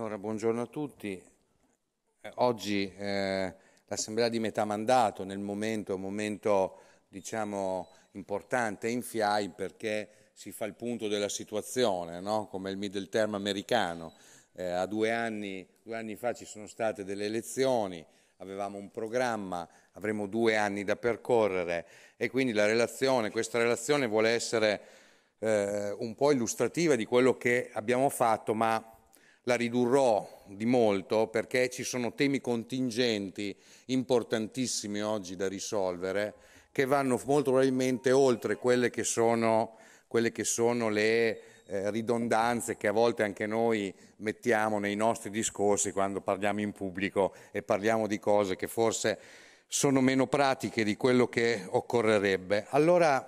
Allora, buongiorno a tutti. Eh, oggi eh, l'assemblea di metà mandato nel momento, un momento diciamo importante in FIAI perché si fa il punto della situazione, no? come il middle term americano. Eh, a due anni, due anni fa ci sono state delle elezioni, avevamo un programma, avremo due anni da percorrere e quindi la relazione, questa relazione vuole essere eh, un po' illustrativa di quello che abbiamo fatto, ma la ridurrò di molto perché ci sono temi contingenti importantissimi oggi da risolvere che vanno molto probabilmente oltre quelle che sono, quelle che sono le eh, ridondanze che a volte anche noi mettiamo nei nostri discorsi quando parliamo in pubblico e parliamo di cose che forse sono meno pratiche di quello che occorrerebbe. Allora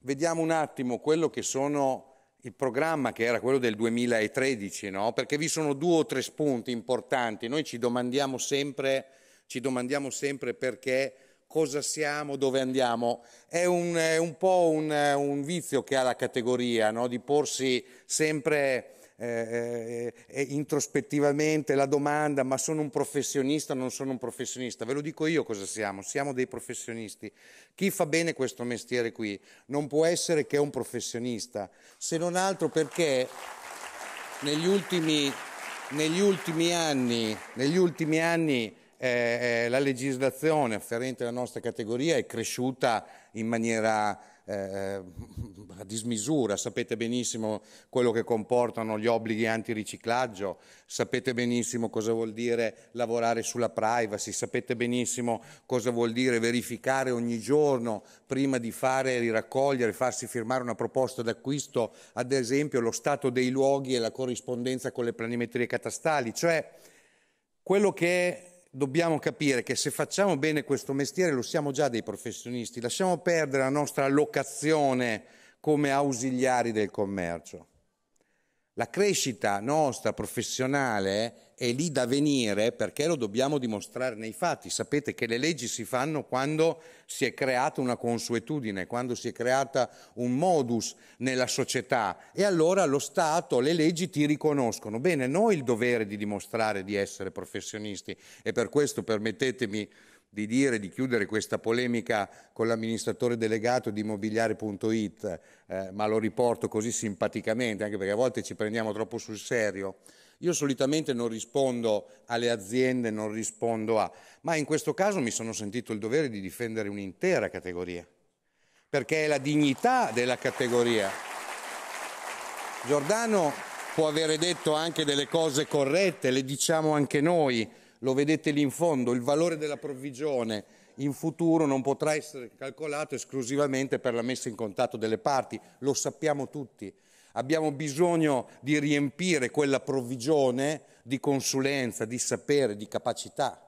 vediamo un attimo quello che sono il programma che era quello del 2013, no? perché vi sono due o tre spunti importanti. Noi ci domandiamo sempre, ci domandiamo sempre perché, cosa siamo, dove andiamo. È un, è un po' un, un, vizio che ha la categoria no? di porsi sempre eh, eh, eh, introspettivamente la domanda ma sono un professionista o non sono un professionista, ve lo dico io cosa siamo, siamo dei professionisti. Chi fa bene questo mestiere qui non può essere che un professionista, se non altro perché negli ultimi, negli ultimi anni, negli ultimi anni eh, eh la legislazione afferente alla nostra categoria è cresciuta in maniera eh, a dismisura, sapete benissimo quello che comportano gli obblighi antiriciclaggio, sapete benissimo cosa vuol dire lavorare sulla privacy, sapete benissimo cosa vuol dire verificare ogni giorno prima di fare di raccogliere, farsi firmare una proposta d'acquisto, ad esempio lo stato dei luoghi e la corrispondenza con le planimetrie catastali, cioè quello che dobbiamo capire che se facciamo bene questo mestiere lo siamo già dei professionisti, lasciamo perdere la nostra locazione come ausiliari del commercio. La crescita nostra professionale è lì da venire perché lo dobbiamo dimostrare nei fatti. Sapete che le leggi si fanno quando si è creata una consuetudine, quando si è creata un modus nella società e allora lo Stato, le leggi ti riconoscono. Bene, noi il dovere di dimostrare di essere professionisti e per questo permettetemi di dire, di chiudere questa polemica con l'amministratore delegato di immobiliare.it, eh, ma lo riporto così simpaticamente, anche perché a volte ci prendiamo troppo sul serio. Io solitamente non rispondo alle aziende, non rispondo a, ma in questo caso mi sono sentito il dovere di difendere un'intera categoria, perché è la dignità della categoria. Giordano può avere detto anche delle cose corrette, le diciamo anche noi, lo vedete lì in fondo, il valore della provvigione in futuro non potrà essere calcolato esclusivamente per la messa in contatto delle parti, lo sappiamo tutti. Abbiamo bisogno di riempire quella provvigione di consulenza, di sapere, di capacità.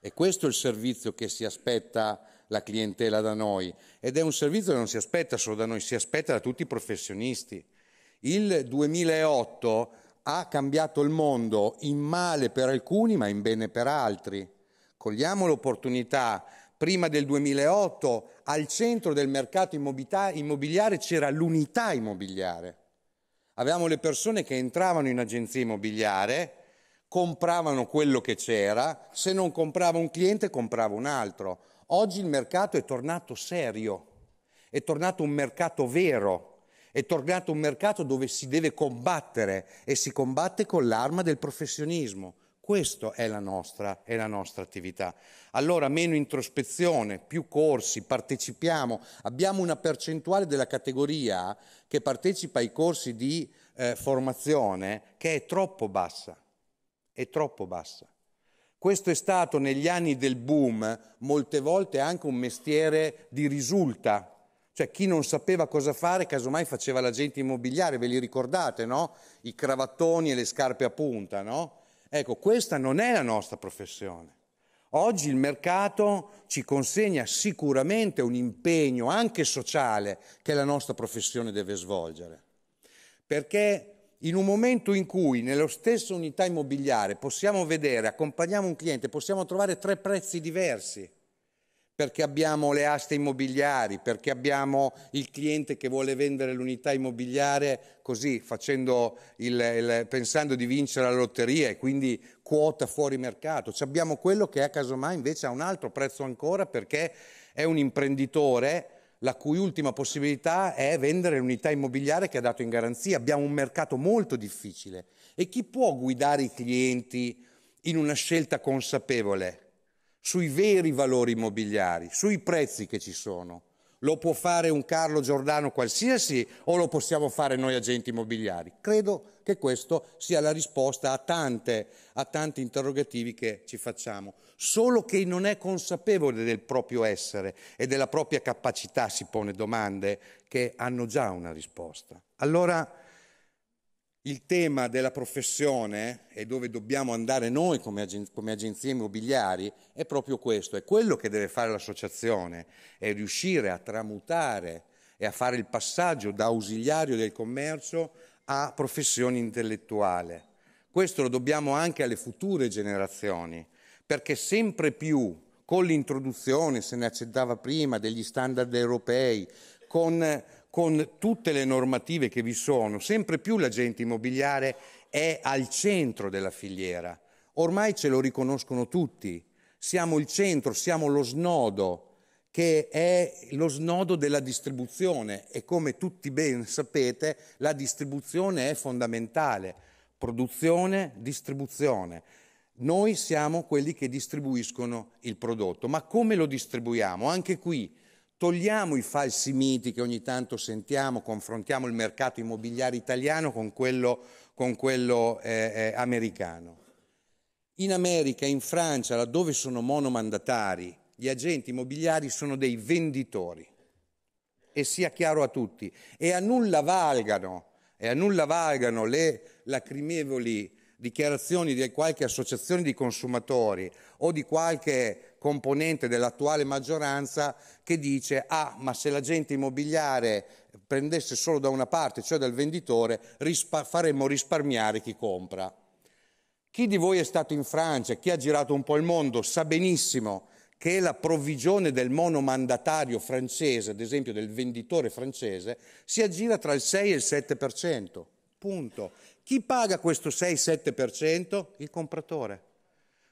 E questo è il servizio che si aspetta la clientela da noi. Ed è un servizio che non si aspetta solo da noi, si aspetta da tutti i professionisti. Il 2008 ha cambiato il mondo in male per alcuni ma in bene per altri. Cogliamo l'opportunità. Prima del 2008 al centro del mercato immobiliare c'era l'unità immobiliare. Avevamo le persone che entravano in agenzia immobiliare, compravano quello che c'era, se non comprava un cliente comprava un altro. Oggi il mercato è tornato serio, è tornato un mercato vero è tornato un mercato dove si deve combattere e si combatte con l'arma del professionismo. Questa è, è la nostra, attività. Allora meno introspezione, più corsi, partecipiamo. Abbiamo una percentuale della categoria che partecipa ai corsi di eh, formazione che è troppo bassa. È troppo bassa. Questo è stato negli anni del boom molte volte anche un mestiere di risulta cioè chi non sapeva cosa fare, casomai faceva l'agente immobiliare, ve li ricordate, no? I cravattoni e le scarpe a punta, no? Ecco, questa non è la nostra professione. Oggi il mercato ci consegna sicuramente un impegno anche sociale che la nostra professione deve svolgere. Perché in un momento in cui nello stesso unità immobiliare possiamo vedere, accompagniamo un cliente, possiamo trovare tre prezzi diversi perché abbiamo le aste immobiliari, perché abbiamo il cliente che vuole vendere l'unità immobiliare così, il, il, pensando di vincere la lotteria e quindi quota fuori mercato. Ci abbiamo quello che a casomai invece ha un altro prezzo ancora perché è un imprenditore la cui ultima possibilità è vendere l'unità immobiliare che ha dato in garanzia. Abbiamo un mercato molto difficile. E chi può guidare i clienti in una scelta consapevole? sui veri valori immobiliari, sui prezzi che ci sono. Lo può fare un Carlo Giordano qualsiasi o lo possiamo fare noi agenti immobiliari? Credo che questa sia la risposta a, tante, a tanti interrogativi che ci facciamo. Solo chi non è consapevole del proprio essere e della propria capacità si pone domande che hanno già una risposta. Allora, il tema della professione e dove dobbiamo andare noi come, agen- come, agenzie immobiliari è proprio questo, è quello che deve fare l'associazione, è riuscire a tramutare e a fare il passaggio da ausiliario del commercio a professione intellettuale. Questo lo dobbiamo anche alle future generazioni, perché sempre più con l'introduzione, se ne accettava prima, degli standard europei, con con tutte le normative che vi sono, sempre più l'agente immobiliare è al centro della filiera. Ormai ce lo riconoscono tutti. Siamo il centro, siamo lo snodo, che è lo snodo della distribuzione e come tutti ben sapete la distribuzione è fondamentale. Produzione, distribuzione. Noi siamo quelli che distribuiscono il prodotto, ma come lo distribuiamo? Anche qui Togliamo i falsi miti che ogni tanto sentiamo, confrontiamo il mercato immobiliare italiano con quello, con quello eh, eh, americano. In America, in Francia, laddove sono monomandatari, gli agenti immobiliari sono dei venditori. E sia chiaro a tutti. E a nulla valgano, a nulla valgano le lacrimevoli dichiarazioni di qualche associazione di consumatori o di qualche componente dell'attuale maggioranza che dice ah ma se gente immobiliare prendesse solo da una parte, cioè dal venditore, rispar- faremmo risparmiare chi compra. Chi di voi è stato in Francia, chi ha girato un po' il mondo, sa benissimo che la provvigione del monomandatario francese, ad esempio del venditore francese, si aggira tra il 6 e il 7%. Punto. Chi paga questo 6-7%? Il compratore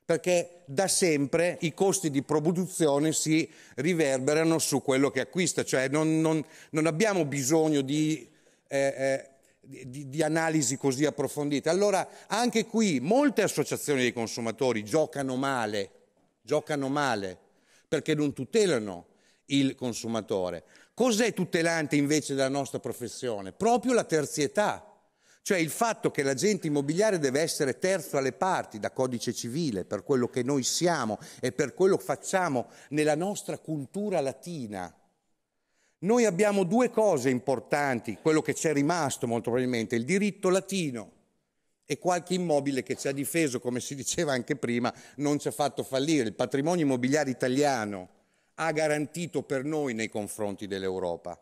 perché da sempre i costi di produzione si riverberano su quello che acquista, cioè non, non, non abbiamo bisogno di, eh, eh di, di analisi così approfondite. Allora anche qui molte associazioni dei consumatori giocano male, giocano male perché non tutelano il consumatore. Cos'è tutelante invece della nostra professione? Proprio la terzietà cioè il fatto che l'agente immobiliare deve essere terzo alle parti da codice civile per quello che noi siamo e per quello che facciamo nella nostra cultura latina. Noi abbiamo due cose importanti, quello che c'è rimasto molto probabilmente, il diritto latino e qualche immobile che ci ha difeso, come si diceva anche prima, non ci ha fatto fallire. Il patrimonio immobiliare italiano ha garantito per noi nei confronti dell'Europa.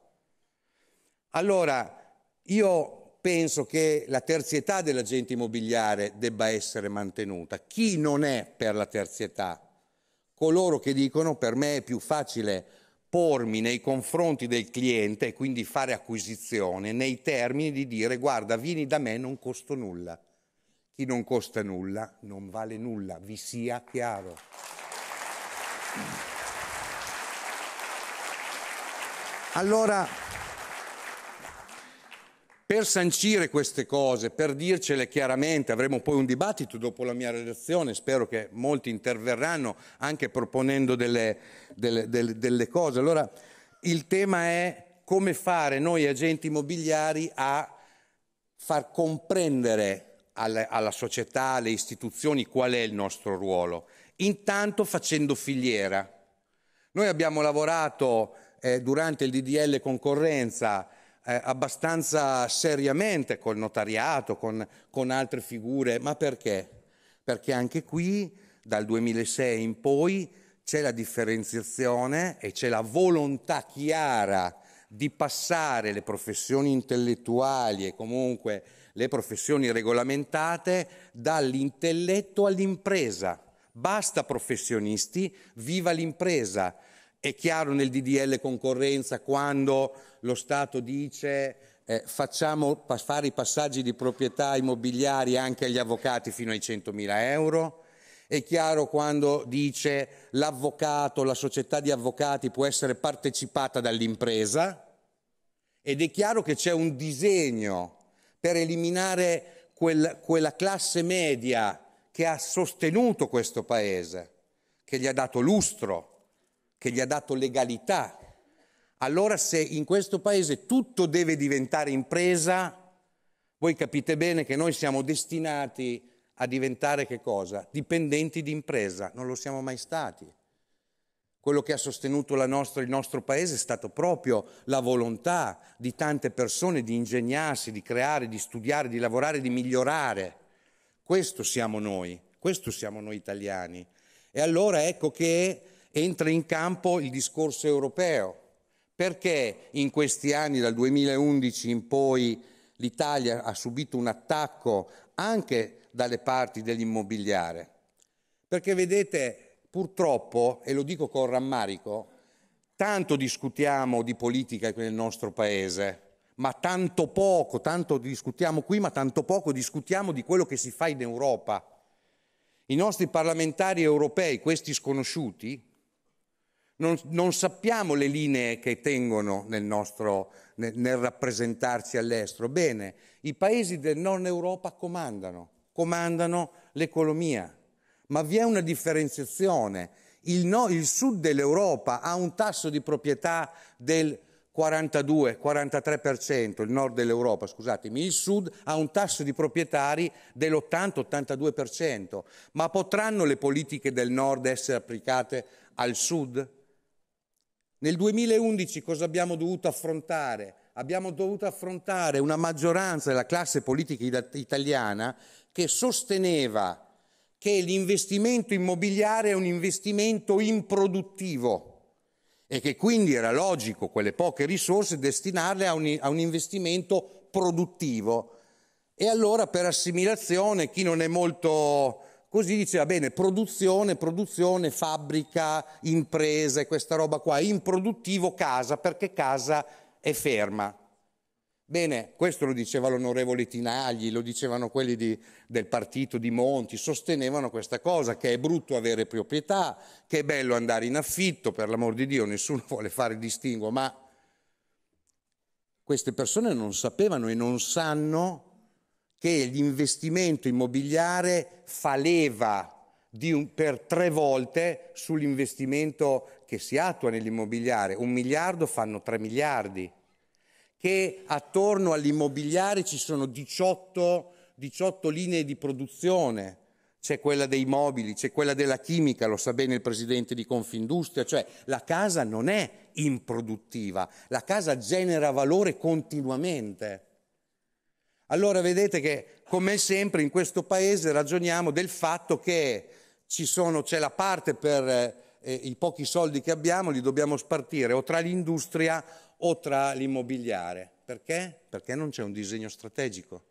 Allora, io penso che la terzietà dell'agente immobiliare debba essere mantenuta. Chi non è per la terzietà? Coloro che dicono per me è più facile pormi nei confronti del cliente e quindi fare acquisizione nei termini di dire guarda vieni da me non costo nulla. Chi non costa nulla non vale nulla, vi sia chiaro. Allora, per sancire queste cose, per dircele chiaramente, avremo poi un dibattito dopo la mia relazione, spero che molti interverranno anche proponendo delle, delle, delle, delle cose. Allora il tema è come fare noi agenti immobiliari a far comprendere alla, alla società, alle istituzioni qual è il nostro ruolo, intanto facendo filiera. Noi abbiamo lavorato eh, durante il DDL concorrenza eh, abbastanza seriamente col notariato, con, con altre figure, ma perché? Perché anche qui dal 2006 in poi c'è la differenziazione e c'è la volontà chiara di passare le professioni intellettuali e comunque le professioni regolamentate dall'intelletto all'impresa. Basta professionisti, viva l'impresa. È chiaro nel DDL concorrenza quando lo Stato dice eh, facciamo fare i passaggi di proprietà immobiliari anche agli avvocati fino ai 100.000 euro. È chiaro quando dice l'avvocato, la società di avvocati può essere partecipata dall'impresa ed è chiaro che c'è un disegno per eliminare quel, quella classe media che ha sostenuto questo paese, che gli ha dato lustro, che gli ha dato legalità, allora se in questo paese tutto deve diventare impresa, voi capite bene che noi siamo destinati a diventare che cosa? Dipendenti di impresa, non lo siamo mai stati. Quello che ha sostenuto nostra, il nostro paese è stato proprio la volontà di tante persone di ingegnarsi, di creare, di studiare, di lavorare, di migliorare. Questo siamo noi, questo siamo noi italiani. E allora ecco che entra in campo il discorso europeo perché in questi anni, dal 2011 in poi, l'Italia ha subito un attacco anche dalle parti dell'immobiliare? Perché vedete, purtroppo, e lo dico con rammarico, tanto discutiamo di politica nel nostro paese, ma tanto poco, tanto discutiamo qui, ma tanto poco discutiamo di quello che si fa in Europa. I nostri parlamentari europei, questi sconosciuti, non, non sappiamo le linee che tengono nel, nostro, nel, nel rappresentarsi all'estero. Bene, i paesi del non Europa comandano, comandano l'economia, ma vi è una differenziazione. Il, no, il sud dell'Europa ha un tasso di proprietà del 42-43%, il nord dell'Europa, scusatemi, il sud ha un tasso di proprietari dell'80-82%, ma potranno le politiche del nord essere applicate al sud? Nel 2011 cosa abbiamo dovuto affrontare? Abbiamo dovuto affrontare una maggioranza della classe politica italiana che sosteneva che l'investimento immobiliare è un investimento improduttivo e che quindi era logico quelle poche risorse destinarle a un, a un investimento produttivo. E allora per assimilazione chi non è molto Così diceva, bene, produzione, produzione, fabbrica, imprese, questa roba qua, improduttivo casa, perché casa è ferma. Bene, questo lo diceva l'onorevole Tinagli, lo dicevano quelli di, del partito di Monti, sostenevano questa cosa, che è brutto avere proprietà, che è bello andare in affitto, per l'amor di Dio, nessuno vuole fare distinguo, ma queste persone non sapevano e non sanno che l'investimento immobiliare fa leva un, per tre volte sull'investimento che si attua nell'immobiliare. Un miliardo fanno tre miliardi, che attorno all'immobiliare ci sono 18, 18 linee di produzione c'è quella dei mobili, c'è quella della chimica, lo sa bene il presidente di Confindustria, cioè la casa non è improduttiva, la casa genera valore continuamente. Allora vedete che, come sempre, in questo paese ragioniamo del fatto che sono, c'è la parte per eh, i pochi soldi che abbiamo, li dobbiamo spartire o tra l'industria o tra l'immobiliare. Perché? Perché non c'è un disegno strategico.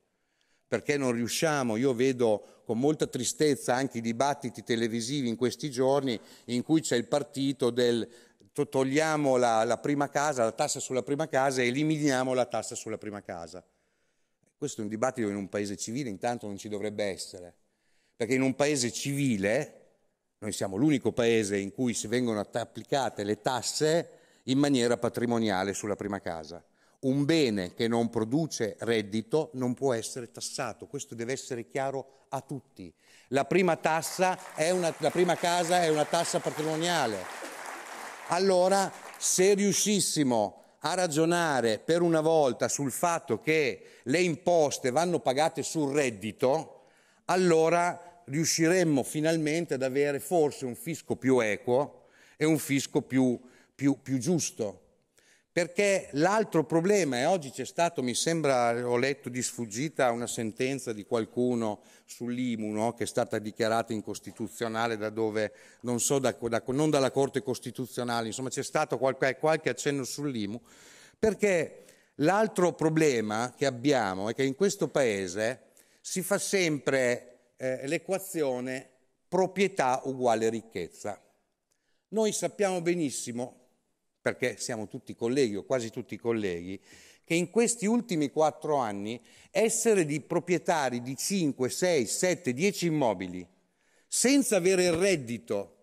Perché non riusciamo, io vedo con molta tristezza anche i dibattiti televisivi in questi giorni in cui c'è il partito del togliamo la, la prima casa, la tassa sulla prima casa e eliminiamo la tassa sulla prima casa. Questo è un dibattito in un paese civile, intanto non ci dovrebbe essere, perché in un paese civile, noi siamo l'unico paese in cui si vengono applicate le tasse in maniera patrimoniale sulla prima casa. Un bene che non produce reddito non può essere tassato, questo deve essere chiaro a tutti. La prima, una, la prima casa è una tassa patrimoniale. Allora, se riuscissimo a ragionare per una volta sul fatto che le imposte vanno pagate sul reddito, allora riusciremmo finalmente ad avere forse un fisco più equo e un fisco più, più, più giusto. Perché l'altro problema, e oggi c'è stato, mi sembra, ho letto di sfuggita una sentenza di qualcuno sull'IMU, no? che è stata dichiarata incostituzionale da dove, non so, da, da, non dalla Corte Costituzionale, insomma c'è stato qualche, qualche accenno sull'IMU, perché l'altro problema che abbiamo è che in questo Paese si fa sempre eh, l'equazione proprietà uguale ricchezza. Noi sappiamo benissimo perché siamo tutti colleghi o quasi tutti colleghi, che in questi ultimi quattro anni essere di proprietari di 5, 6, 7, 10 immobili senza avere il reddito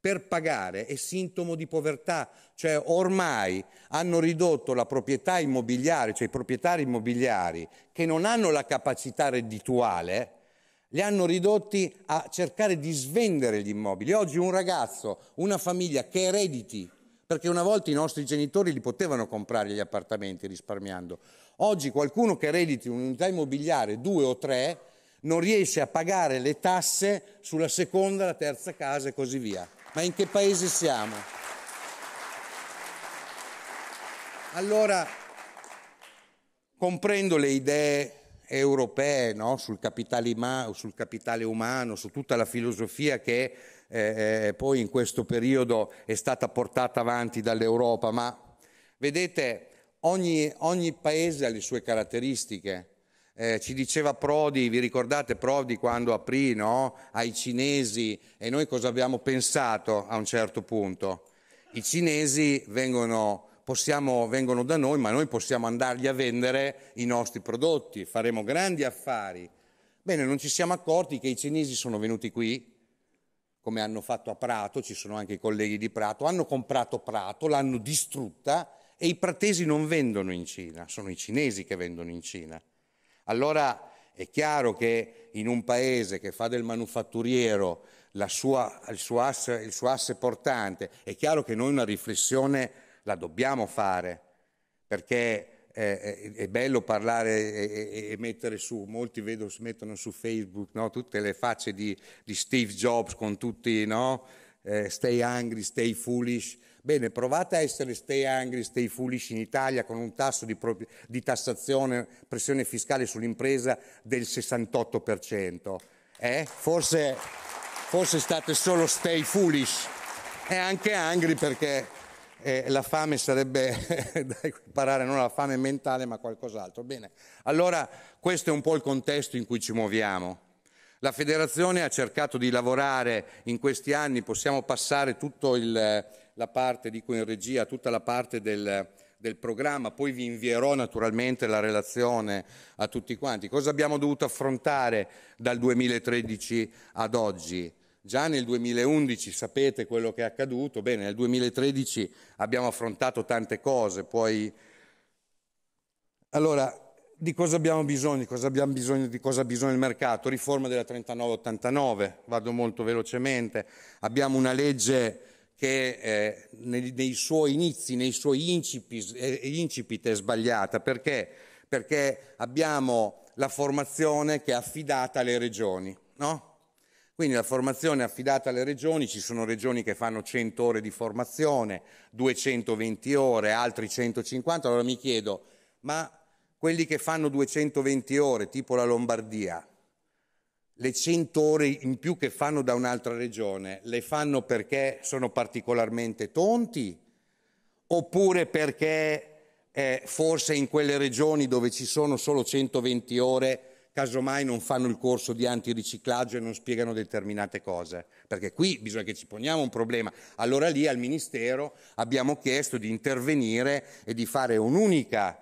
per pagare è sintomo di povertà, cioè ormai hanno ridotto la proprietà immobiliare, cioè i proprietari immobiliari che non hanno la capacità reddituale, li hanno ridotti a cercare di svendere gli immobili. Oggi un ragazzo, una famiglia che erediti perché una volta i nostri genitori li potevano comprare gli appartamenti risparmiando. Oggi qualcuno che erediti un'unità immobiliare, due o tre, non riesce a pagare le tasse sulla seconda, la terza casa e così via. Ma in che paese siamo? Allora, comprendo le idee europee no? sul, capitale, sul capitale umano, su tutta la filosofia che è eh, eh, eh, poi in questo periodo è stata portata avanti dall'Europa, ma vedete ogni, ogni paese ha le sue caratteristiche. Eh, ci diceva Prodi, vi ricordate Prodi quando aprì no? ai cinesi e noi cosa abbiamo pensato a un certo punto? I cinesi vengono, possiamo, vengono da noi ma noi possiamo andargli a vendere i nostri prodotti, faremo grandi affari. Bene, non ci siamo accorti che i cinesi sono venuti qui come hanno fatto a Prato, ci sono anche i colleghi di Prato, hanno comprato Prato, l'hanno distrutta e i pratesi non vendono in Cina, sono i cinesi che vendono in Cina. Allora è chiaro che in un paese che fa del manufatturiero sua, il, suo asse, il suo asse portante, è chiaro che noi una riflessione la dobbiamo fare, perché eh, è bello parlare e, e, mettere su, molti vedo si mettono su Facebook no? tutte le facce di, di, Steve Jobs con tutti, no? Eh, stay angry, stay foolish. Bene, provate a essere stay angry, stay foolish in Italia con un tasso di, pro- di tassazione, pressione fiscale sull'impresa del 68%. Eh? Forse, forse state solo stay foolish e anche angry perché eh, la fame sarebbe da equiparare non la fame mentale ma qualcos'altro. Bene, allora questo è un po' il contesto in cui ci muoviamo. La federazione ha cercato di lavorare in questi anni, possiamo passare tutta la parte, dico in regia, tutta la parte del, del programma, poi vi invierò naturalmente la relazione a tutti quanti. Cosa abbiamo dovuto affrontare dal 2013 ad oggi? Già nel 2011 sapete quello che è accaduto, bene, nel 2013 abbiamo affrontato tante cose, poi... Allora, di cosa abbiamo bisogno? Di cosa, abbiamo bisogno, di cosa ha bisogno il mercato? Riforma della 3989, vado molto velocemente. Abbiamo una legge che eh, nei, nei, suoi inizi, nei suoi incipis, eh, incipit è sbagliata. Perché? Perché abbiamo la formazione che è affidata alle regioni, no? Quindi la formazione è affidata alle regioni, ci sono regioni che fanno 100 ore di formazione, 220 ore, altri 150, allora mi chiedo, ma quelli che fanno 220 ore, tipo la Lombardia, le 100 ore in più che fanno da un'altra regione, le fanno perché sono particolarmente tonti oppure perché eh, forse in quelle regioni dove ci sono solo 120 ore casomai non fanno il corso di antiriciclaggio e non spiegano determinate cose, perché qui bisogna che ci poniamo un problema. Allora lì al Ministero abbiamo chiesto di intervenire e di fare un'unica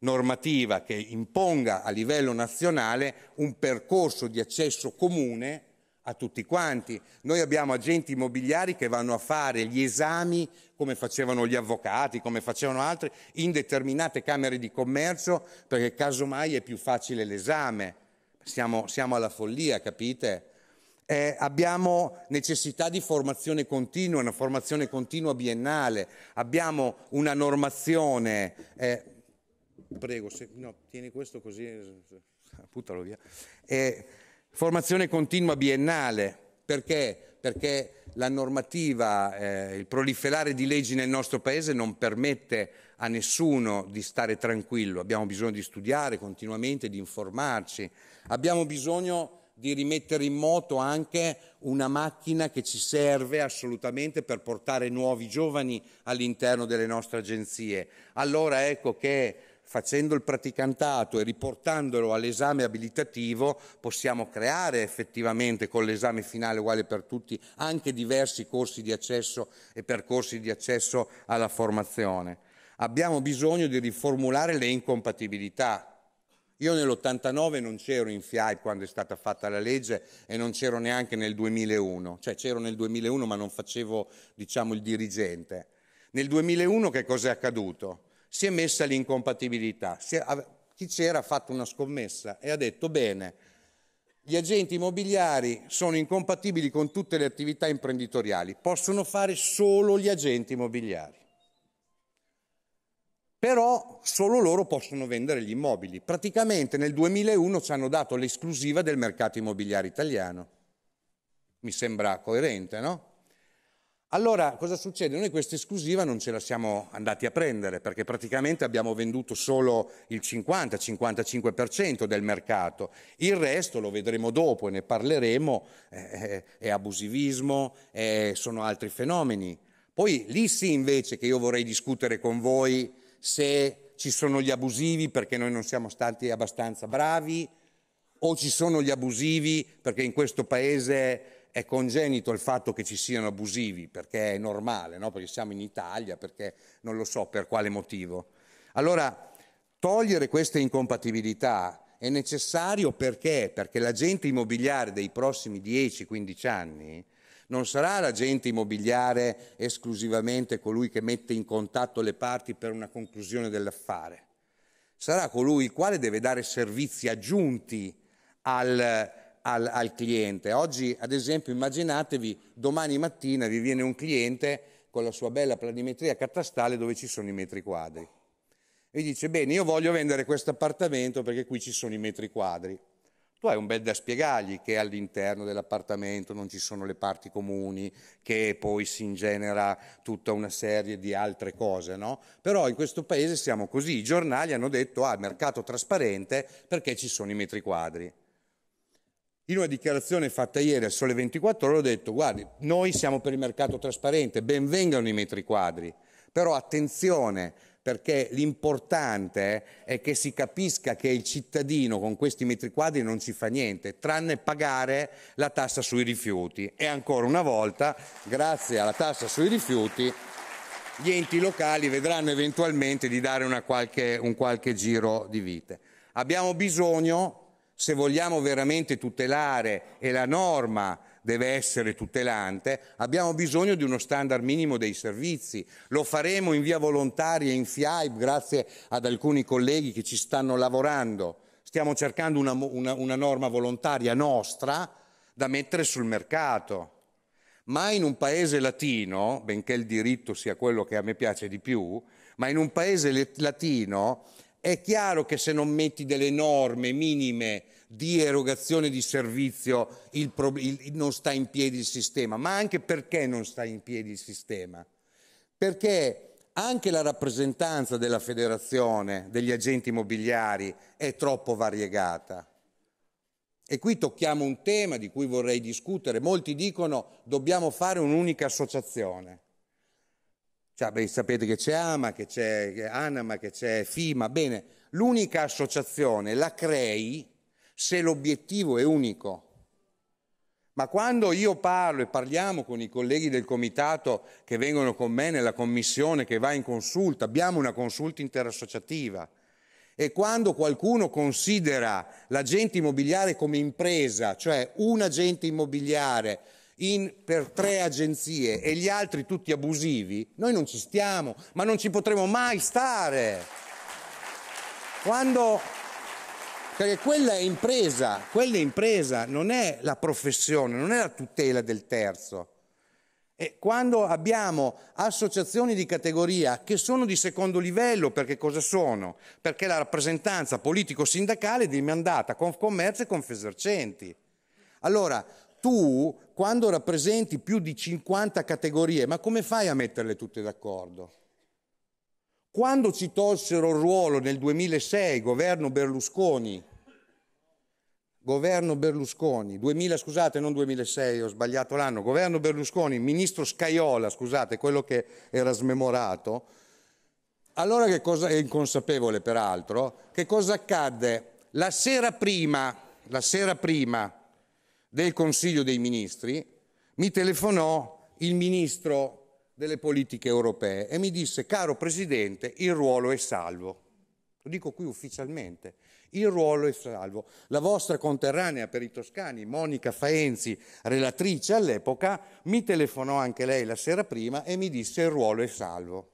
normativa che imponga a livello nazionale un percorso di accesso comune a tutti quanti. Noi abbiamo agenti immobiliari che vanno a fare gli esami come facevano gli avvocati, come facevano altri, in determinate camere di commercio perché casomai è più facile l'esame. Siamo, siamo alla follia, capite? Eh, abbiamo necessità di formazione continua, una formazione continua biennale, abbiamo una normazione. Eh, prego, se, no, tieni questo così, eh, buttalo via. Eh, Formazione continua biennale, perché? Perché la normativa, eh, il proliferare di leggi nel nostro Paese non permette a nessuno di stare tranquillo, abbiamo bisogno di studiare continuamente, di informarci, abbiamo bisogno di rimettere in moto anche una macchina che ci serve assolutamente per portare nuovi giovani all'interno delle nostre agenzie. Allora ecco che facendo il praticantato e riportandolo all'esame abilitativo possiamo creare effettivamente con l'esame finale uguale per tutti anche diversi corsi di accesso e percorsi di accesso alla formazione. Abbiamo bisogno di riformulare le incompatibilità. Io nell'89 non c'ero in FIAI quando è stata fatta la legge e non c'ero neanche nel 2001, cioè c'ero nel 2001 ma non facevo diciamo, il dirigente. Nel 2001 che cosa è accaduto? si è messa l'incompatibilità. chi c'era ha fatto una scommessa e ha detto bene, gli agenti immobiliari sono incompatibili con tutte le attività imprenditoriali, possono fare solo gli agenti immobiliari. Però solo loro possono vendere gli immobili. Praticamente nel 2001 ci hanno dato l'esclusiva del mercato immobiliare italiano. Mi sembra coerente, no? Allora, cosa succede? Noi questa esclusiva non ce la siamo andati a prendere perché praticamente abbiamo venduto solo il 50-55% del mercato. Il resto lo vedremo dopo e ne parleremo, eh, eh, è abusivismo, eh, sono altri fenomeni. Poi lì sì invece che io vorrei discutere con voi se ci sono gli abusivi perché noi non siamo stati abbastanza bravi o ci sono gli abusivi perché in questo paese è congenito il fatto che ci siano abusivi, perché è normale, no? perché siamo in Italia, perché non lo so per quale motivo. Allora, togliere queste incompatibilità è necessario perché? Perché l'agente immobiliare dei prossimi 10-15 anni non sarà l'agente immobiliare esclusivamente colui che mette in contatto le parti per una conclusione dell'affare, sarà colui il quale deve dare servizi aggiunti al al, al cliente. Oggi, ad esempio, immaginatevi, domani mattina vi viene un cliente con la sua bella planimetria catastale dove ci sono i metri quadri. E dice, bene, io voglio vendere questo appartamento perché qui ci sono i metri quadri. Tu hai un bel da spiegargli che all'interno dell'appartamento non ci sono le parti comuni, che poi si ingenera tutta una serie di altre cose, no? Però in questo paese siamo così, i giornali hanno detto, ah, mercato trasparente perché ci sono i metri quadri. In una dichiarazione fatta ieri al Sole 24 ore ho detto, guardi, noi siamo per il mercato trasparente, ben vengano i metri quadri, però attenzione perché l'importante è che si capisca che il cittadino con questi metri quadri non ci fa niente, tranne pagare la tassa sui rifiuti. E ancora una volta, grazie alla tassa sui rifiuti, gli enti locali vedranno eventualmente di dare qualche, un qualche giro di vite. Abbiamo bisogno se vogliamo veramente tutelare e la norma deve essere tutelante, abbiamo bisogno di uno standard minimo dei servizi. Lo faremo in via volontaria, in FIAB, grazie ad alcuni colleghi che ci stanno lavorando. Stiamo cercando una, una, una norma volontaria nostra da mettere sul mercato. Ma in un paese latino, benché il diritto sia quello che a me piace di più, ma in un paese latino è chiaro che se non metti delle norme minime di erogazione di servizio il pro, il, non sta in piedi il sistema, ma anche perché non sta in piedi il sistema? Perché anche la rappresentanza della federazione degli agenti immobiliari è troppo variegata. E qui tocchiamo un tema di cui vorrei discutere. Molti dicono dobbiamo fare un'unica associazione. Cioè, beh, sapete che c'è AMA, che c'è ANAMA, che c'è FIMA. Bene, l'unica associazione la crei se l'obiettivo è unico. Ma quando io parlo e parliamo con i colleghi del comitato che vengono con me nella commissione che va in consulta, abbiamo una consulta interassociativa, e quando qualcuno considera l'agente immobiliare come impresa, cioè un agente immobiliare in, per tre agenzie e gli altri tutti abusivi, noi non ci stiamo, ma non ci potremo mai stare. Quando... Perché quella è impresa, quella è impresa, non è la professione, non è la tutela del terzo. E quando abbiamo associazioni di categoria che sono di secondo livello, perché cosa sono? Perché la rappresentanza politico-sindacale è dimandata con commercio e Confesercenti. Allora, tu quando rappresenti più di 50 categorie, ma come fai a metterle tutte d'accordo? Quando ci tolsero il ruolo nel 2006, governo Berlusconi, governo Berlusconi, 2000, scusate, non 2006, ho sbagliato l'anno, governo Berlusconi, ministro Scaiola, scusate, quello che era smemorato, allora che cosa, è inconsapevole peraltro, che cosa accadde? La sera prima, la sera prima del Consiglio dei Ministri, mi telefonò il Ministro delle Politiche Europee e mi disse, caro Presidente, il ruolo è salvo. Lo dico qui ufficialmente. Il ruolo è salvo. La vostra conterranea per i toscani, Monica Faenzi, relatrice all'epoca, mi telefonò anche lei la sera prima e mi disse il ruolo è salvo.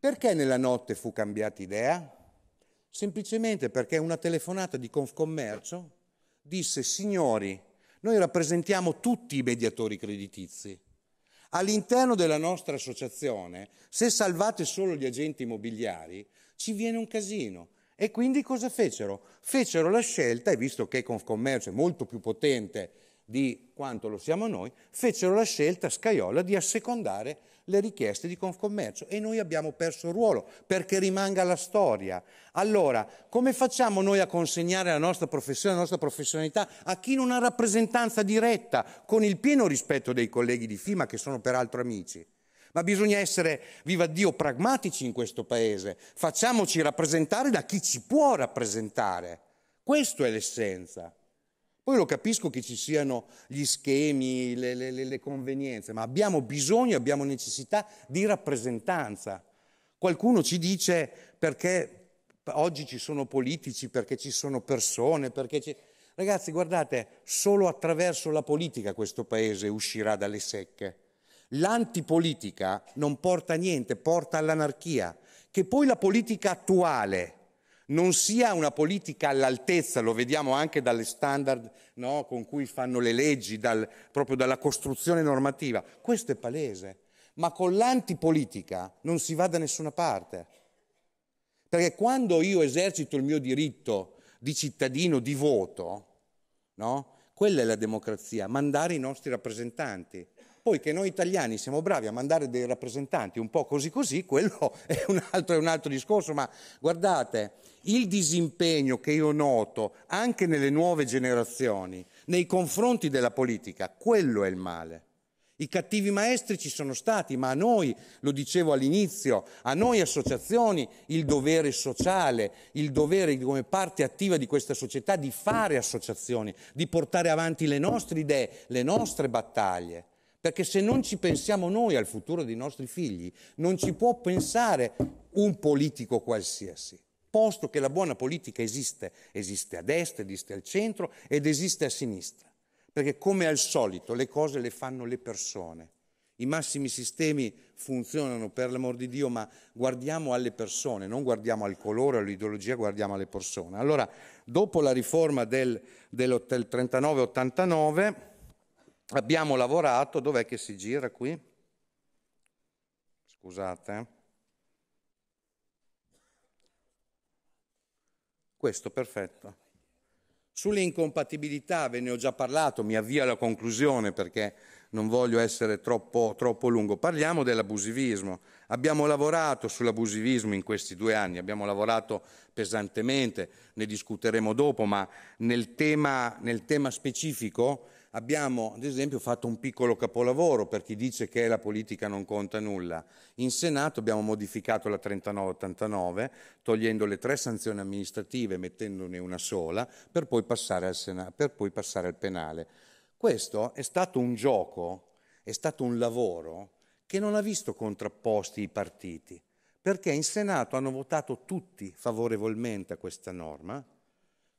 Perché nella notte fu cambiata idea? Semplicemente perché una telefonata di Confcommercio disse, signori, noi rappresentiamo tutti i mediatori creditizi. All'interno della nostra associazione, se salvate solo gli agenti immobiliari, ci viene un casino. E quindi cosa fecero? Fecero la scelta, e visto che Confcommercio è molto più potente di quanto lo siamo noi, fecero la scelta scaiola di assecondare le richieste di Confcommercio e noi abbiamo perso il ruolo perché rimanga la storia. Allora, come facciamo noi a consegnare la nostra professione, la nostra professionalità a chi non ha rappresentanza diretta, con il pieno rispetto dei colleghi di FIMA che sono peraltro amici? ma bisogna essere, viva Dio, pragmatici in questo paese. Facciamoci rappresentare da chi ci può rappresentare. Questo è l'essenza. Poi lo capisco che ci siano gli schemi, le, le, le convenienze, ma abbiamo bisogno, abbiamo necessità di rappresentanza. Qualcuno ci dice perché oggi ci sono politici, perché ci sono persone, perché ci... Ragazzi, guardate, solo attraverso la politica questo paese uscirà dalle secche. L'antipolitica non porta a niente, porta all'anarchia. Che poi la politica attuale non sia una politica all'altezza, lo vediamo anche dalle standard no, con cui fanno le leggi, dal, proprio dalla costruzione normativa. Questo è palese, ma con l'antipolitica non si va da nessuna parte. Perché quando io esercito il mio diritto di cittadino, di voto, no, quella è la democrazia, mandare i nostri rappresentanti. Poi che noi italiani siamo bravi a mandare dei rappresentanti un po' così così, quello è un altro, è un altro discorso, ma guardate, il disimpegno che io noto anche nelle nuove generazioni nei confronti della politica, quello è il male. I cattivi maestri ci sono stati, ma a noi, lo dicevo all'inizio, a noi associazioni il dovere sociale, il dovere come parte attiva di questa società di fare associazioni, di portare avanti le nostre idee, le nostre battaglie. Perché se non ci pensiamo noi al futuro dei nostri figli, non ci può pensare un politico qualsiasi. Posto che la buona politica esiste, esiste a destra, esiste al centro ed esiste a sinistra. Perché come al solito le cose le fanno le persone. I massimi sistemi funzionano, per l'amor di Dio, ma guardiamo alle persone, non guardiamo al colore, all'ideologia, guardiamo alle persone. Allora, dopo la riforma del, del 39-89, abbiamo lavorato, dov'è che si gira qui? Scusate. Questo, perfetto. Sulle incompatibilità ve ne ho già parlato, mi avvio alla conclusione perché non voglio essere troppo, troppo lungo. Parliamo dell'abusivismo. Abbiamo lavorato sull'abusivismo in questi due anni, abbiamo lavorato pesantemente, ne discuteremo dopo, ma nel tema, nel tema specifico Abbiamo, ad esempio, fatto un piccolo capolavoro per chi dice che la politica non conta nulla. In Senato abbiamo modificato la 3989, togliendo le tre sanzioni amministrative, mettendone una sola, per poi passare al, Sena- per poi passare al penale. Questo è stato un gioco, è stato un lavoro che non ha visto contrapposti i partiti, perché in Senato hanno votato tutti favorevolmente a questa norma,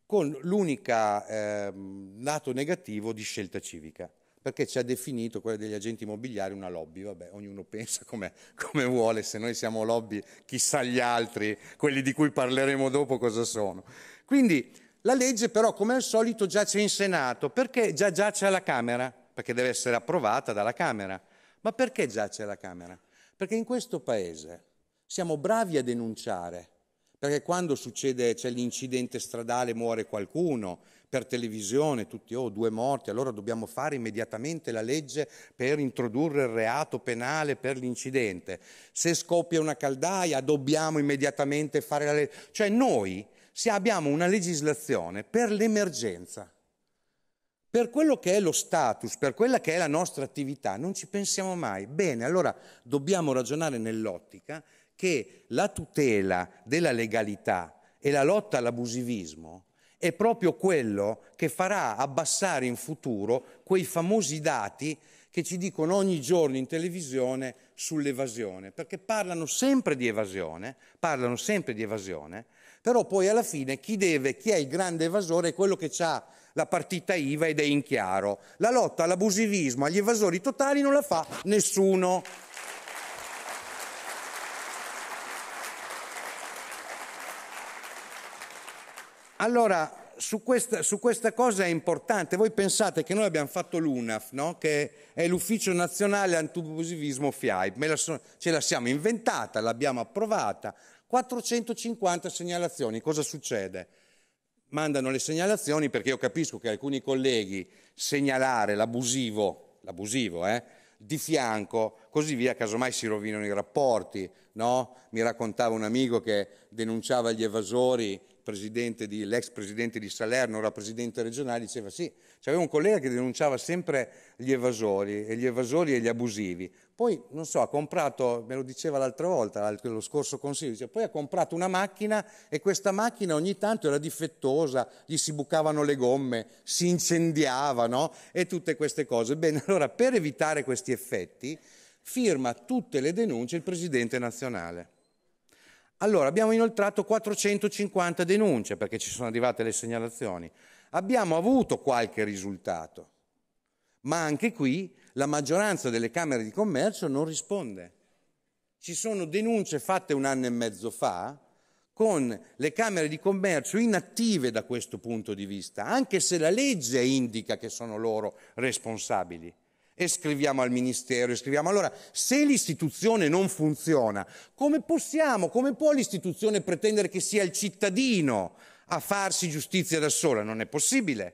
con l'unico eh, lato negativo di scelta civica, perché ci ha definito, quella degli agenti immobiliari, una lobby. Vabbè, ognuno pensa come, come vuole, se noi siamo lobby, chissà gli altri, quelli di cui parleremo dopo cosa sono. Quindi la legge però, come al solito, giace in Senato, perché già giace alla Camera, perché deve essere approvata dalla Camera. Ma perché giace alla Camera? Perché in questo Paese siamo bravi a denunciare, perché quando succede, c'è l'incidente stradale, muore qualcuno, per televisione, tutti, oh, due morti, allora dobbiamo fare immediatamente la legge per introdurre il reato penale per l'incidente. Se scoppia una caldaia, dobbiamo immediatamente fare la legge. Cioè noi abbiamo una legislazione per l'emergenza. Per quello che è lo status, per quella che è la nostra attività, non ci pensiamo mai. Bene, allora dobbiamo ragionare nell'ottica che la tutela della legalità e la lotta all'abusivismo è proprio quello che farà abbassare in futuro quei famosi dati che ci dicono ogni giorno in televisione sull'evasione, perché parlano sempre di evasione, parlano sempre di evasione, però poi alla fine chi deve, chi è il grande evasore è quello che ha la partita IVA ed è in chiaro. La lotta all'abusivismo, agli evasori totali non la fa nessuno. Allora, su questa, su questa, cosa è importante. Voi pensate che noi abbiamo fatto l'UNAF, no? che è l'Ufficio Nazionale Antubusivismo FIAI. La so, ce la siamo inventata, l'abbiamo approvata. 450 segnalazioni. Cosa succede? Mandano le segnalazioni perché io capisco che alcuni colleghi segnalare l'abusivo, l'abusivo, eh, di fianco, così via, casomai si rovinano i rapporti, no? Mi raccontava un amico che denunciava gli evasori presidente di, l'ex presidente di Salerno, ora presidente regionale, diceva sì, c'aveva un collega che denunciava sempre gli evasori e gli evasori e gli abusivi. Poi, non so, ha comprato, me lo diceva l'altra volta, lo scorso consiglio, diceva, poi ha comprato una macchina e questa macchina ogni tanto era difettosa, gli si bucavano le gomme, si incendiava, no? E tutte queste cose. Bene, allora per evitare questi effetti firma tutte le denunce il presidente nazionale. Allora, abbiamo inoltrato 450 denunce perché ci sono arrivate le segnalazioni. Abbiamo avuto qualche risultato, ma anche qui la maggioranza delle Camere di Commercio non risponde. Ci sono denunce fatte un anno e mezzo fa con le Camere di Commercio inattive da questo punto di vista, anche se la legge indica che sono loro responsabili e scriviamo al Ministero e scriviamo. Allora, se l'istituzione non funziona, come possiamo, come può l'istituzione pretendere che sia il cittadino a farsi giustizia da sola? Non è possibile.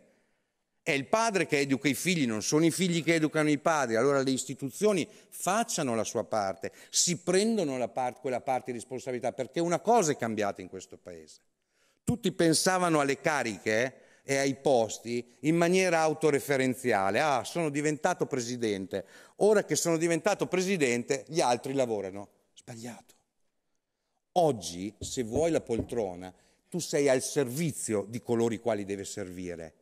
È il padre che educa i figli, non sono i figli che educano i padri. Allora le istituzioni facciano la sua parte, si prendono parte, quella parte di responsabilità, perché una cosa è cambiata in questo Paese. Tutti pensavano alle cariche e ai posti in maniera autoreferenziale. Ah, sono diventato presidente, ora che sono diventato presidente gli altri lavorano. Sbagliato. Oggi, se vuoi la poltrona, tu sei al servizio di coloro i quali deve servire.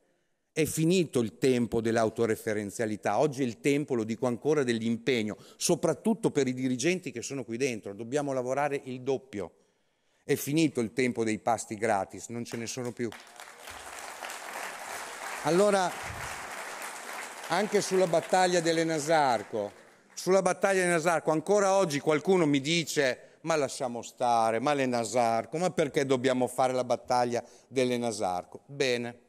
È finito il tempo dell'autoreferenzialità, oggi è il tempo, lo dico ancora, dell'impegno, soprattutto per i dirigenti che sono qui dentro, dobbiamo lavorare il doppio. È finito il tempo dei pasti gratis, non ce ne sono più. Allora, anche sulla battaglia dell'Enasarco, sulla battaglia dell'Enasarco, ancora oggi qualcuno mi dice ma lasciamo stare, ma l'Enasarco, ma perché dobbiamo fare la battaglia dell'Enasarco? Bene,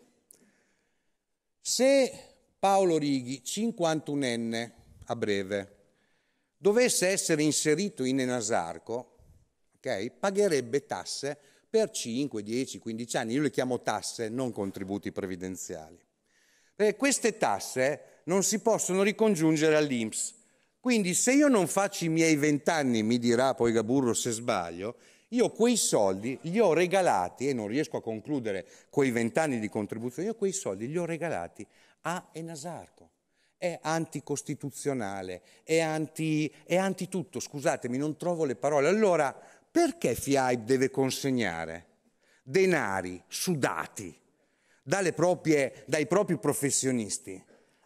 se Paolo Righi, 51enne a breve, dovesse essere inserito in Enasarco, okay, pagherebbe tasse per 5, 10, 15 anni. Io le chiamo tasse, non contributi previdenziali. Perché queste tasse non si possono ricongiungere all'INPS. Quindi se io non faccio i miei vent'anni, mi dirà poi Gaburro se sbaglio, io quei soldi li ho regalati, e non riesco a concludere quei vent'anni di contribuzione, io quei soldi li ho regalati a Enasarco. È anticostituzionale, è anti, è anti tutto, scusatemi, non trovo le parole. Allora perché FIAIB deve consegnare denari sudati proprie, dai propri professionisti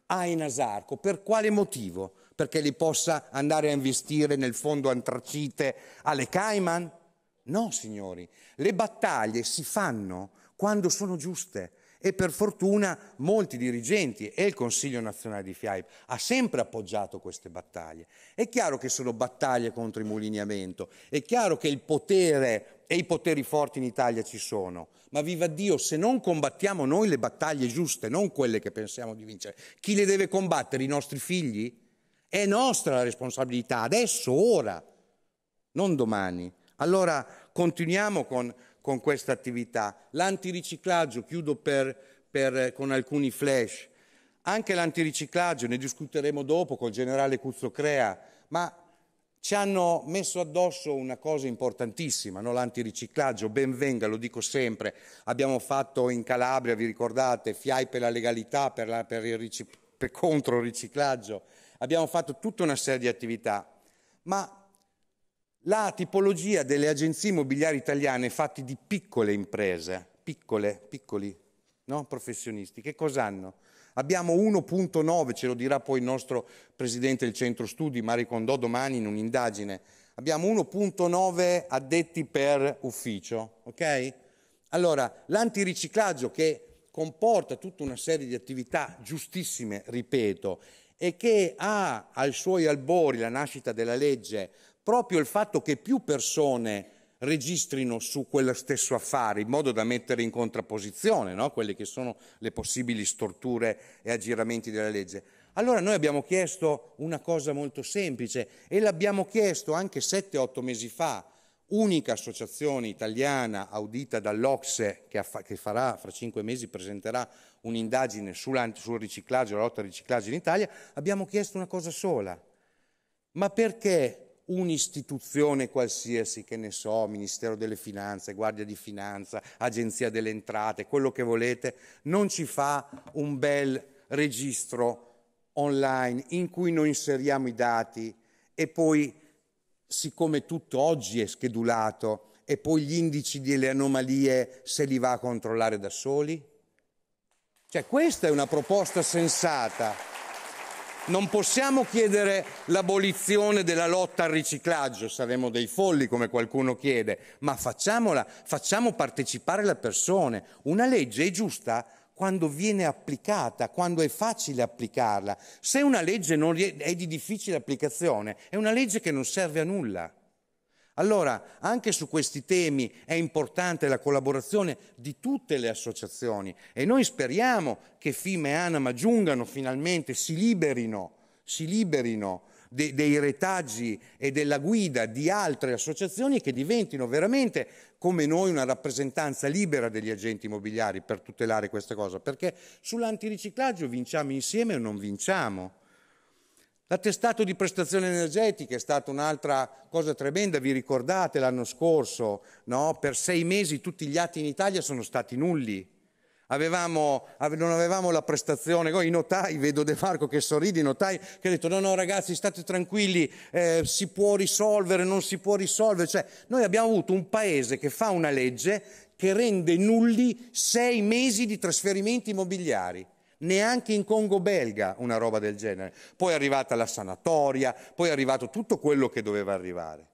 a Enasarco? Per quale motivo? Perché li possa andare a investire nel fondo antracite alle Cayman? No, signori, le battaglie si fanno quando sono giuste, e per fortuna molti dirigenti e il Consiglio nazionale di FIAIP ha sempre appoggiato queste battaglie. È chiaro che sono battaglie contro il muliniamento, è chiaro che il potere e i poteri forti in Italia ci sono, ma viva Dio, se non combattiamo noi le battaglie giuste, non quelle che pensiamo di vincere, chi le deve combattere? I nostri figli? È nostra la responsabilità, adesso, ora, non domani. Allora continuiamo con con questa attività. L'antiriciclaggio, chiudo per, per, con alcuni flash, anche l'antiriciclaggio, ne discuteremo dopo col generale Cuzzo Crea, ma ci hanno messo addosso una cosa importantissima, no? l'antiriciclaggio, ben venga, lo dico sempre, abbiamo fatto in Calabria, vi ricordate, FIAI per la legalità, per, la, per il rici- per contro il riciclaggio, abbiamo fatto tutta una serie di attività, ma la tipologia delle agenzie immobiliari italiane fatte di piccole imprese, piccole, piccoli no? professionisti, che cosa hanno? Abbiamo 1.9, ce lo dirà poi il nostro presidente del centro studi, Mari Condò, domani in un'indagine. Abbiamo 1.9 addetti per ufficio, ok? Allora, l'antiriciclaggio che comporta tutta una serie di attività giustissime, ripeto, e che ha ai suoi albori la nascita della legge proprio il fatto che più persone registrino su quello stesso affare, in modo da mettere in contrapposizione no? quelle che sono le possibili storture e aggiramenti della legge. Allora noi abbiamo chiesto una cosa molto semplice e l'abbiamo chiesto anche 7-8 mesi fa, unica associazione italiana audita dall'Ocse che, affa- che farà fra 5 mesi presenterà un'indagine sul riciclaggio, la lotta al riciclaggio in Italia, abbiamo chiesto una cosa sola. Ma perché un'istituzione qualsiasi, che ne so, Ministero delle Finanze, Guardia di Finanza, Agenzia delle Entrate, quello che volete, non ci fa un bel registro online in cui noi inseriamo i dati e poi, siccome tutto oggi è schedulato, e poi gli indici delle anomalie se li va a controllare da soli? Cioè questa è una proposta sensata. Non possiamo chiedere l'abolizione della lotta al riciclaggio, saremo dei folli come qualcuno chiede, ma facciamola, facciamo partecipare le persone. Una legge è giusta quando viene applicata, quando è facile applicarla. Se una legge è di difficile applicazione, è una legge che non serve a nulla. Allora, anche su questi temi è importante la collaborazione di tutte le associazioni e noi speriamo che FIME e ANAMA giungano finalmente, si liberino, si liberino de dei retaggi e della guida di altre associazioni che diventino veramente come noi una rappresentanza libera degli agenti immobiliari per tutelare questa cosa, perché sull'antiriciclaggio vinciamo insieme o non vinciamo. L'attestato di prestazione energetica è stata un'altra cosa tremenda, vi ricordate l'anno scorso, no? per sei mesi tutti gli atti in Italia sono stati nulli. Avevamo, non avevamo la prestazione, oh, i notai, vedo De Marco che sorride, i notai che ha detto no no ragazzi state tranquilli, eh, si può risolvere, non si può risolvere, cioè noi abbiamo avuto un paese che fa una legge che rende nulli sei mesi di trasferimenti immobiliari. Neanche in Congo belga una roba del genere. Poi è arrivata la sanatoria, poi è arrivato tutto quello che doveva arrivare.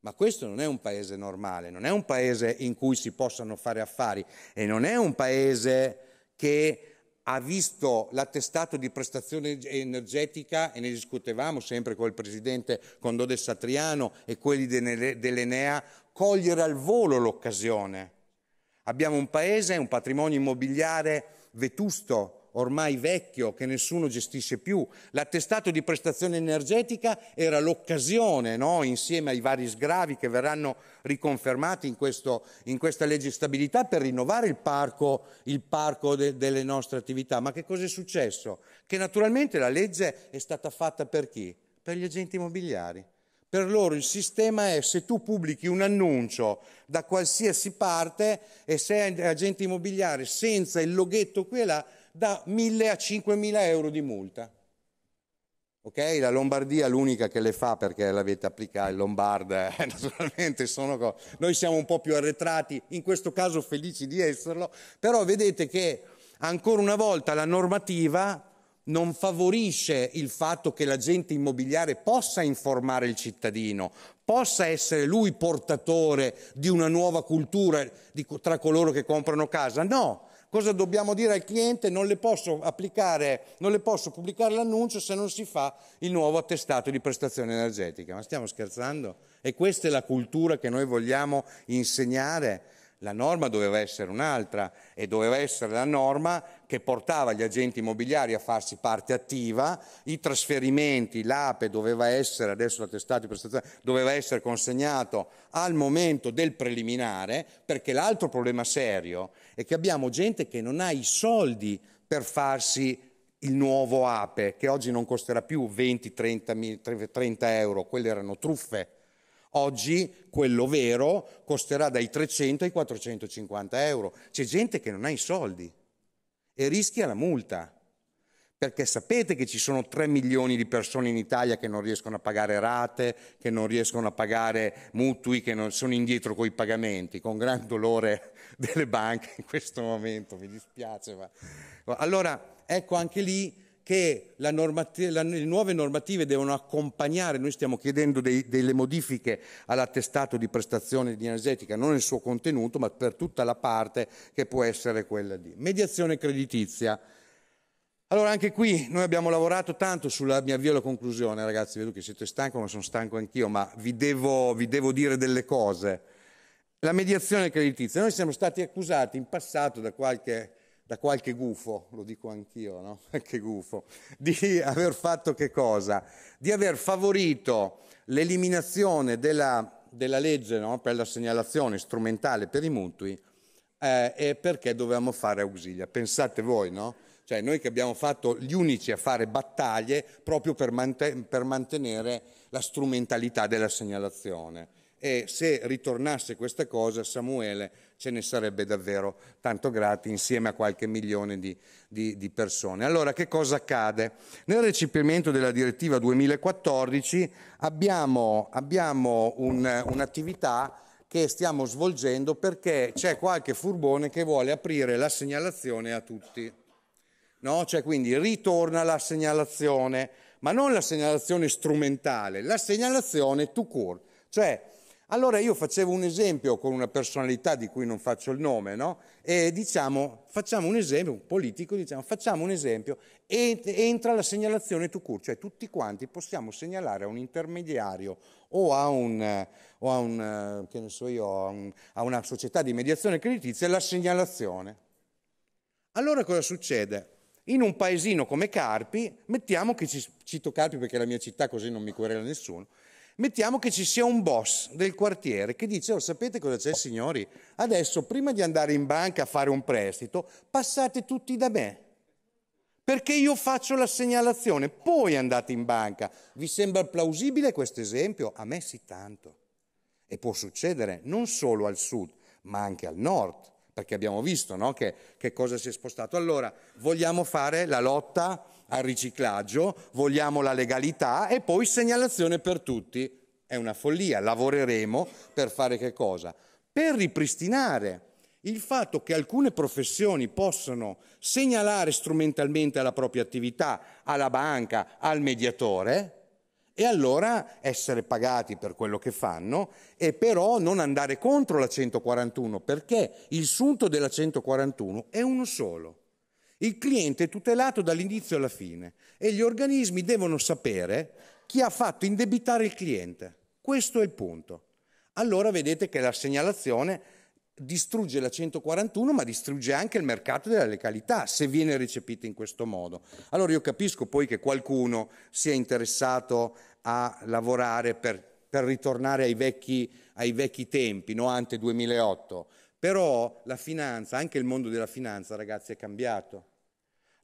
Ma questo non è un paese normale, non è un paese in cui si possano fare affari e non è un paese che ha visto l'attestato di prestazione energetica e ne discutevamo sempre col presidente Condode Satriano e quelli dell'Enea cogliere al volo l'occasione. Abbiamo un paese, un patrimonio immobiliare vetusto, ormai vecchio, che nessuno gestisce più. L'attestato di prestazione energetica era l'occasione, no? insieme ai vari sgravi che verranno riconfermati in, questo, in questa legge di stabilità, per rinnovare il parco, il parco de, delle nostre attività. Ma che cosa è successo? Che naturalmente la legge è stata fatta per chi? Per gli agenti immobiliari. Per loro il sistema è se tu pubblichi un annuncio da qualsiasi parte e sei agente immobiliare senza il loghetto qui e là, da 1.000 a 5.000 euro di multa. Ok? La Lombardia è l'unica che le fa perché l'avete applicata, il Lombard, eh, naturalmente sono... Co- noi siamo un po' più arretrati, in questo caso felici di esserlo, però vedete che ancora una volta la normativa non favorisce il fatto che l'agente immobiliare possa informare il cittadino, possa essere lui portatore di una nuova cultura di, tra coloro che comprano casa. No, cosa dobbiamo dire al cliente? Non le posso applicare, non le posso pubblicare l'annuncio se non si fa il nuovo attestato di prestazione energetica. Ma stiamo scherzando? E questa è la cultura che noi vogliamo insegnare? La norma doveva essere un'altra e doveva essere la norma che portava gli agenti immobiliari a farsi parte attiva, i trasferimenti, l'APE doveva essere, adesso l'attestato di prestazione, doveva essere consegnato al momento del preliminare, perché l'altro problema serio è che abbiamo gente che non ha i soldi per farsi il nuovo APE, che oggi non costerà più 20-30 euro, quelle erano truffe Oggi quello vero costerà dai 300 ai 450 euro. C'è gente che non ha i soldi e rischia la multa. Perché sapete che ci sono 3 milioni di persone in Italia che non riescono a pagare rate, che non riescono a pagare mutui, che non sono indietro con i pagamenti, con gran dolore delle banche in questo momento, mi dispiace. Ma... Allora, ecco anche lì che normati- la, le nuove normative devono accompagnare, noi stiamo chiedendo dei, delle modifiche all'attestato di prestazione di energetica, non nel suo contenuto, ma per tutta la parte che può essere quella di mediazione creditizia. Allora anche qui noi abbiamo lavorato tanto sulla, mia via alla conclusione ragazzi, vedo che siete stanco ma sono stanco anch'io, ma vi devo, vi devo dire delle cose. La mediazione creditizia, noi siamo stati accusati in passato da qualche da qualche gufo, lo dico anch'io, no? che gufo, di aver fatto che cosa? Di aver favorito l'eliminazione della, della legge no? per la segnalazione strumentale per i mutui eh, e perché dovevamo fare auxilia. Pensate voi, no? Cioè noi che abbiamo fatto gli unici a fare battaglie proprio per, man- per mantenere la strumentalità della segnalazione e se ritornasse questa cosa Samuele ce ne sarebbe davvero tanto grati insieme a qualche milione di, di, di persone. Allora che cosa accade? Nel recepimento della direttiva 2014 abbiamo, abbiamo un, un'attività che stiamo svolgendo perché c'è qualche furbone che vuole aprire la segnalazione a tutti. No? Cioè quindi ritorna la segnalazione, ma non la segnalazione strumentale, la segnalazione to court. Cioè, allora io facevo un esempio con una personalità di cui non faccio il nome, no? E diciamo, facciamo un esempio, un politico, diciamo, facciamo un esempio, entra la segnalazione to cure, cioè tutti quanti possiamo segnalare a un intermediario o a, un, o a, un, so io, a, un, a una società di mediazione creditizia la segnalazione. Allora cosa succede? In un paesino come Carpi, mettiamo che ci, cito Carpi perché è la mia città così non mi querela nessuno, Mettiamo che ci sia un boss del quartiere che dice, oh, sapete cosa c'è signori? Adesso prima di andare in banca a fare un prestito, passate tutti da me, perché io faccio la segnalazione, poi andate in banca. Vi sembra plausibile questo esempio? A me sì tanto. E può succedere non solo al sud, ma anche al nord, perché abbiamo visto no, che, che cosa si è spostato. Allora, vogliamo fare la lotta al riciclaggio, vogliamo la legalità e poi segnalazione per tutti. È una follia, lavoreremo per fare che cosa? Per ripristinare il fatto che alcune professioni possono segnalare strumentalmente la propria attività, alla banca, al mediatore, e allora essere pagati per quello che fanno e però non andare contro la 141 perché il sunto della 141 è uno solo, il cliente è tutelato dall'inizio alla fine e gli organismi devono sapere chi ha fatto indebitare il cliente. Questo è il punto. Allora vedete che la segnalazione distrugge la 141 ma distrugge anche il mercato della legalità se viene recepita in questo modo. Allora io capisco poi che qualcuno sia interessato a lavorare per, per ritornare ai vecchi, ai vecchi tempi, no? ante 2008, però la finanza, anche il mondo della finanza ragazzi è cambiato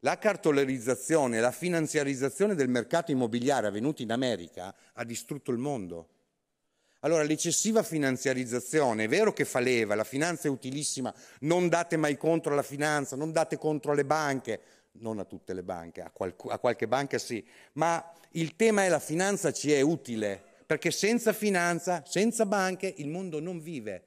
la cartolarizzazione e la finanziarizzazione del mercato immobiliare avvenuta in America ha distrutto il mondo. Allora l'eccessiva finanziarizzazione è vero che fa leva, la finanza è utilissima, non date mai contro alla finanza, non date contro alle banche, non a tutte le banche, a, qualche, a qualche banca sì, ma il tema è la finanza ci è utile, perché senza finanza, senza banche il mondo non vive.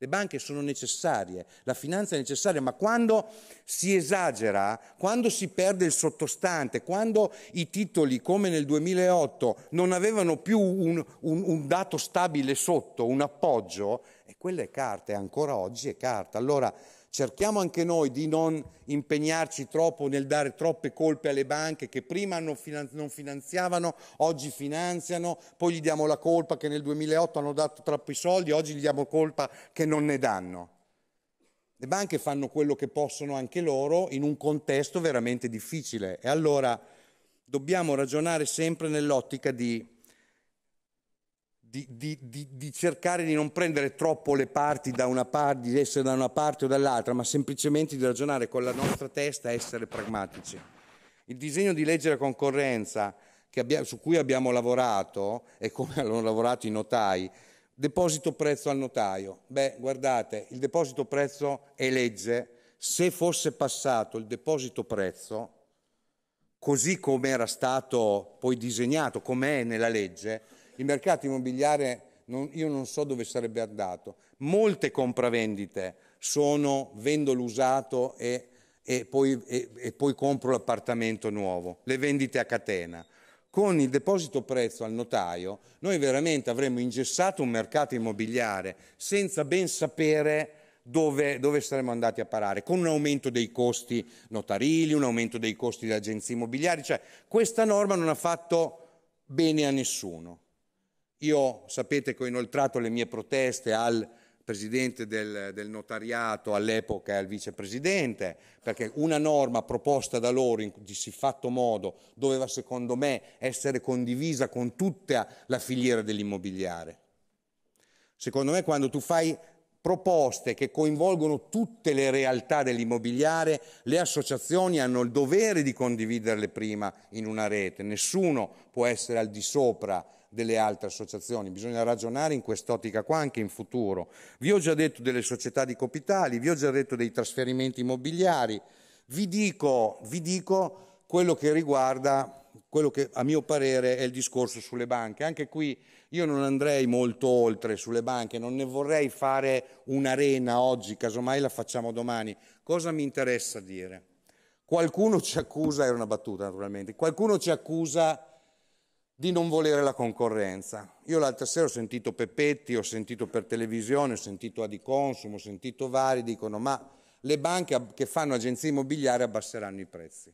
Le banche sono necessarie, la finanza è necessaria, ma quando si esagera, quando si perde il sottostante, quando i titoli, come nel 2008, non avevano più un, un, un dato stabile sotto, un appoggio, e eh, quella è carta, e ancora oggi è carta. Allora Cerchiamo anche noi di non impegnarci troppo nel dare troppe colpe alle banche che prima non, finanziavano, oggi finanziano, poi gli diamo la colpa che nel 2008 hanno dato troppi soldi, oggi gli diamo colpa che non ne danno. Le banche fanno quello che possono anche loro in un contesto veramente difficile e allora dobbiamo ragionare sempre nell'ottica di di, di, di, di, cercare di non prendere troppo le parti da una parte, di essere da una parte o dall'altra, ma semplicemente di ragionare con la nostra testa e essere pragmatici. Il disegno di legge della concorrenza abbiamo, su cui abbiamo lavorato e come hanno lavorato i notai, deposito prezzo al notaio. Beh, guardate, il deposito prezzo è legge. Se fosse passato il deposito prezzo, così come era stato poi disegnato, come è nella legge, il mercato immobiliare non, io non so dove sarebbe andato. Molte compravendite sono vendo l'usato e, e, poi, e, e poi compro l'appartamento nuovo, le vendite a catena. Con il deposito prezzo al notaio noi veramente avremmo ingessato un mercato immobiliare senza ben sapere dove, dove, saremmo andati a parare, con un aumento dei costi notarili, un aumento dei costi delle agenzie immobiliari, cioè questa norma non ha fatto bene a nessuno. Io sapete che ho inoltrato le mie proteste al presidente del, del notariato all'epoca e al vicepresidente, perché una norma proposta da loro in fatto modo doveva secondo me essere condivisa con tutta la filiera dell'immobiliare. Secondo me quando tu fai proposte che coinvolgono tutte le realtà dell'immobiliare, le associazioni hanno il dovere di condividerle prima in una rete, nessuno può essere al di sopra delle altre associazioni, bisogna ragionare in quest'ottica qua anche in futuro. Vi ho già detto delle società di capitali, vi ho già detto dei trasferimenti immobiliari, vi dico, vi dico quello che riguarda quello che a mio parere è il discorso sulle banche. Anche qui io non andrei molto oltre sulle banche, non ne vorrei fare un'arena oggi, casomai la facciamo domani. Cosa mi interessa dire? Qualcuno ci accusa, era una battuta naturalmente, qualcuno ci accusa di non volere la concorrenza. Io l'altra sera ho sentito Pepetti, ho sentito per televisione, ho sentito Adiconsum, ho sentito vari, dicono ma le banche che fanno agenzie immobiliari abbasseranno i prezzi.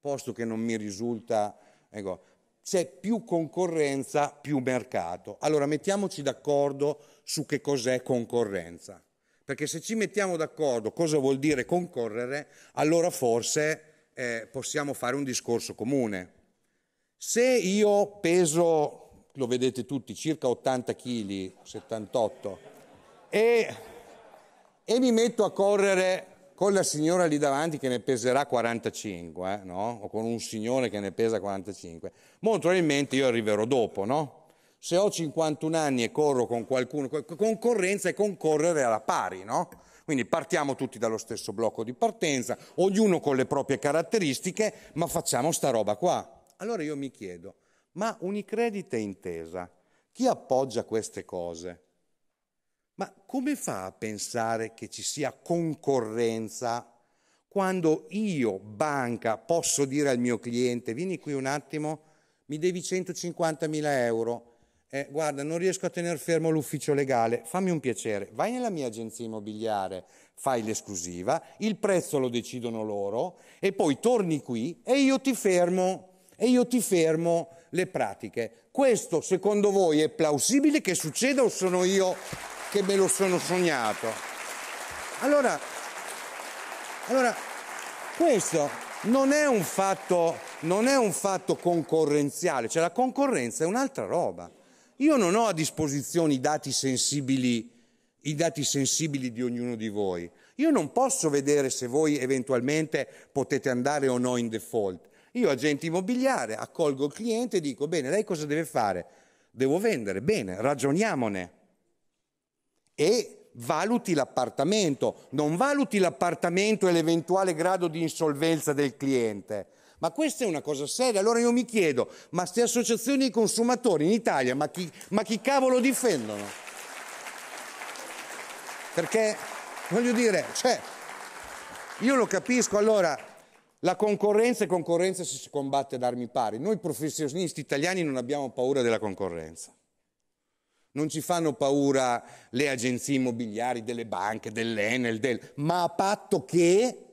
Posto che non mi risulta... Ecco, c'è più concorrenza, più mercato. Allora mettiamoci d'accordo su che cos'è concorrenza. Perché se ci mettiamo d'accordo cosa vuol dire concorrere, allora forse eh, possiamo fare un discorso comune. Se io peso, lo vedete tutti, circa 80 kg, 78, e, e mi metto a correre con la signora lì davanti che ne peserà 45, eh, no? o con un signore che ne pesa 45, molto probabilmente io arriverò dopo, no? Se ho 51 anni e corro con qualcuno, concorrenza è concorrere alla pari, no? Quindi partiamo tutti dallo stesso blocco di partenza, ognuno con le proprie caratteristiche, ma facciamo sta roba qua allora io mi chiedo, ma Unicredit è Intesa, chi appoggia queste cose? Ma come fa a pensare che ci sia concorrenza quando io, banca, posso dire al mio cliente, vieni qui un attimo, mi devi 150.000 euro, eh, guarda, non riesco a tenere fermo l'ufficio legale, fammi un piacere, vai nella mia agenzia immobiliare, fai l'esclusiva, il prezzo lo decidono loro e poi torni qui e io ti fermo e io ti fermo le pratiche. Questo secondo voi è plausibile che succeda o sono io che me lo sono sognato? Allora, allora questo non è, un fatto, non è un fatto concorrenziale, cioè la concorrenza è un'altra roba. Io non ho a disposizione i dati sensibili, i dati sensibili di ognuno di voi. Io non posso vedere se voi eventualmente potete andare o no in default. Io agente immobiliare accolgo il cliente e dico, bene, lei cosa deve fare? Devo vendere, bene, ragioniamone. E valuti l'appartamento, non valuti l'appartamento e l'eventuale grado di insolvenza del cliente. Ma questa è una cosa seria. Allora io mi chiedo, ma queste associazioni di consumatori in Italia, ma chi, ma chi cavolo difendono? Perché, voglio dire, cioè, io lo capisco, allora la concorrenza è concorrenza se si combatte ad armi pari. Noi professionisti italiani non abbiamo paura della concorrenza. Non ci fanno paura le agenzie immobiliari delle banche, dell'Enel, del... ma a patto che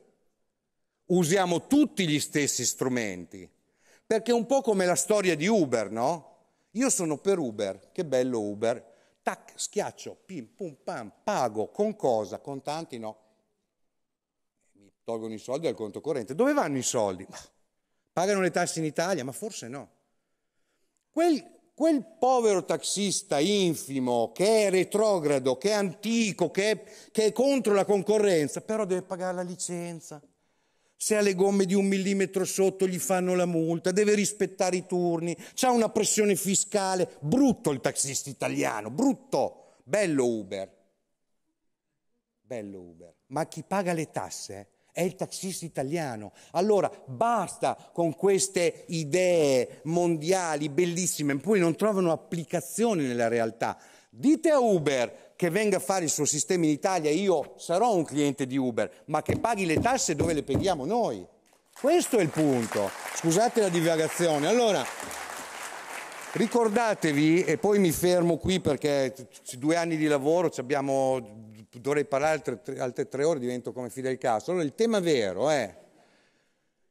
usiamo tutti gli stessi strumenti. Perché è un po' come la storia di Uber, no? Io sono per Uber, che bello Uber. Tac, schiaccio, pim, pum, pam, pago, con cosa? Con tanti no tolgono i soldi dal conto corrente. Dove vanno i soldi? Pagano le tasse in Italia? Ma forse no. Quel, quel povero taxista infimo che è retrogrado, che è antico, che è, che è, contro la concorrenza, però deve pagare la licenza. Se ha le gomme di un millimetro sotto gli fanno la multa, deve rispettare i turni, c'ha una pressione fiscale. Brutto il taxista italiano, brutto. Bello Uber. Bello Uber. Ma chi paga le tasse eh? è il taxista italiano. Allora basta con queste idee mondiali bellissime, poi non trovano applicazione nella realtà. Dite a Uber che venga a fare il suo sistema in Italia, io sarò un cliente di Uber, ma che paghi le tasse dove le paghiamo noi. Questo è il punto. Scusate la divagazione. Allora, ricordatevi, e poi mi fermo qui perché eh, due anni di lavoro, abbiamo dovrei parlare altre, tre, altre tre ore, divento come Fidel Castro. Allora il tema vero è, eh,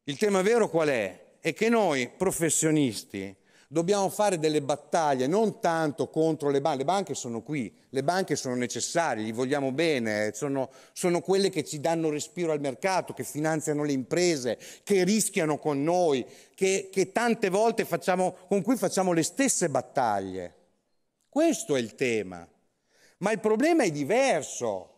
il tema vero qual è? È che noi professionisti dobbiamo fare delle battaglie, non tanto contro le banche, le banche sono qui, le banche sono necessarie, gli vogliamo bene, sono, sono quelle che ci danno respiro al mercato, che finanziano le imprese, che rischiano con noi, che, che tante volte facciamo, con cui facciamo le stesse battaglie. Questo è il tema. Ma il problema è diverso.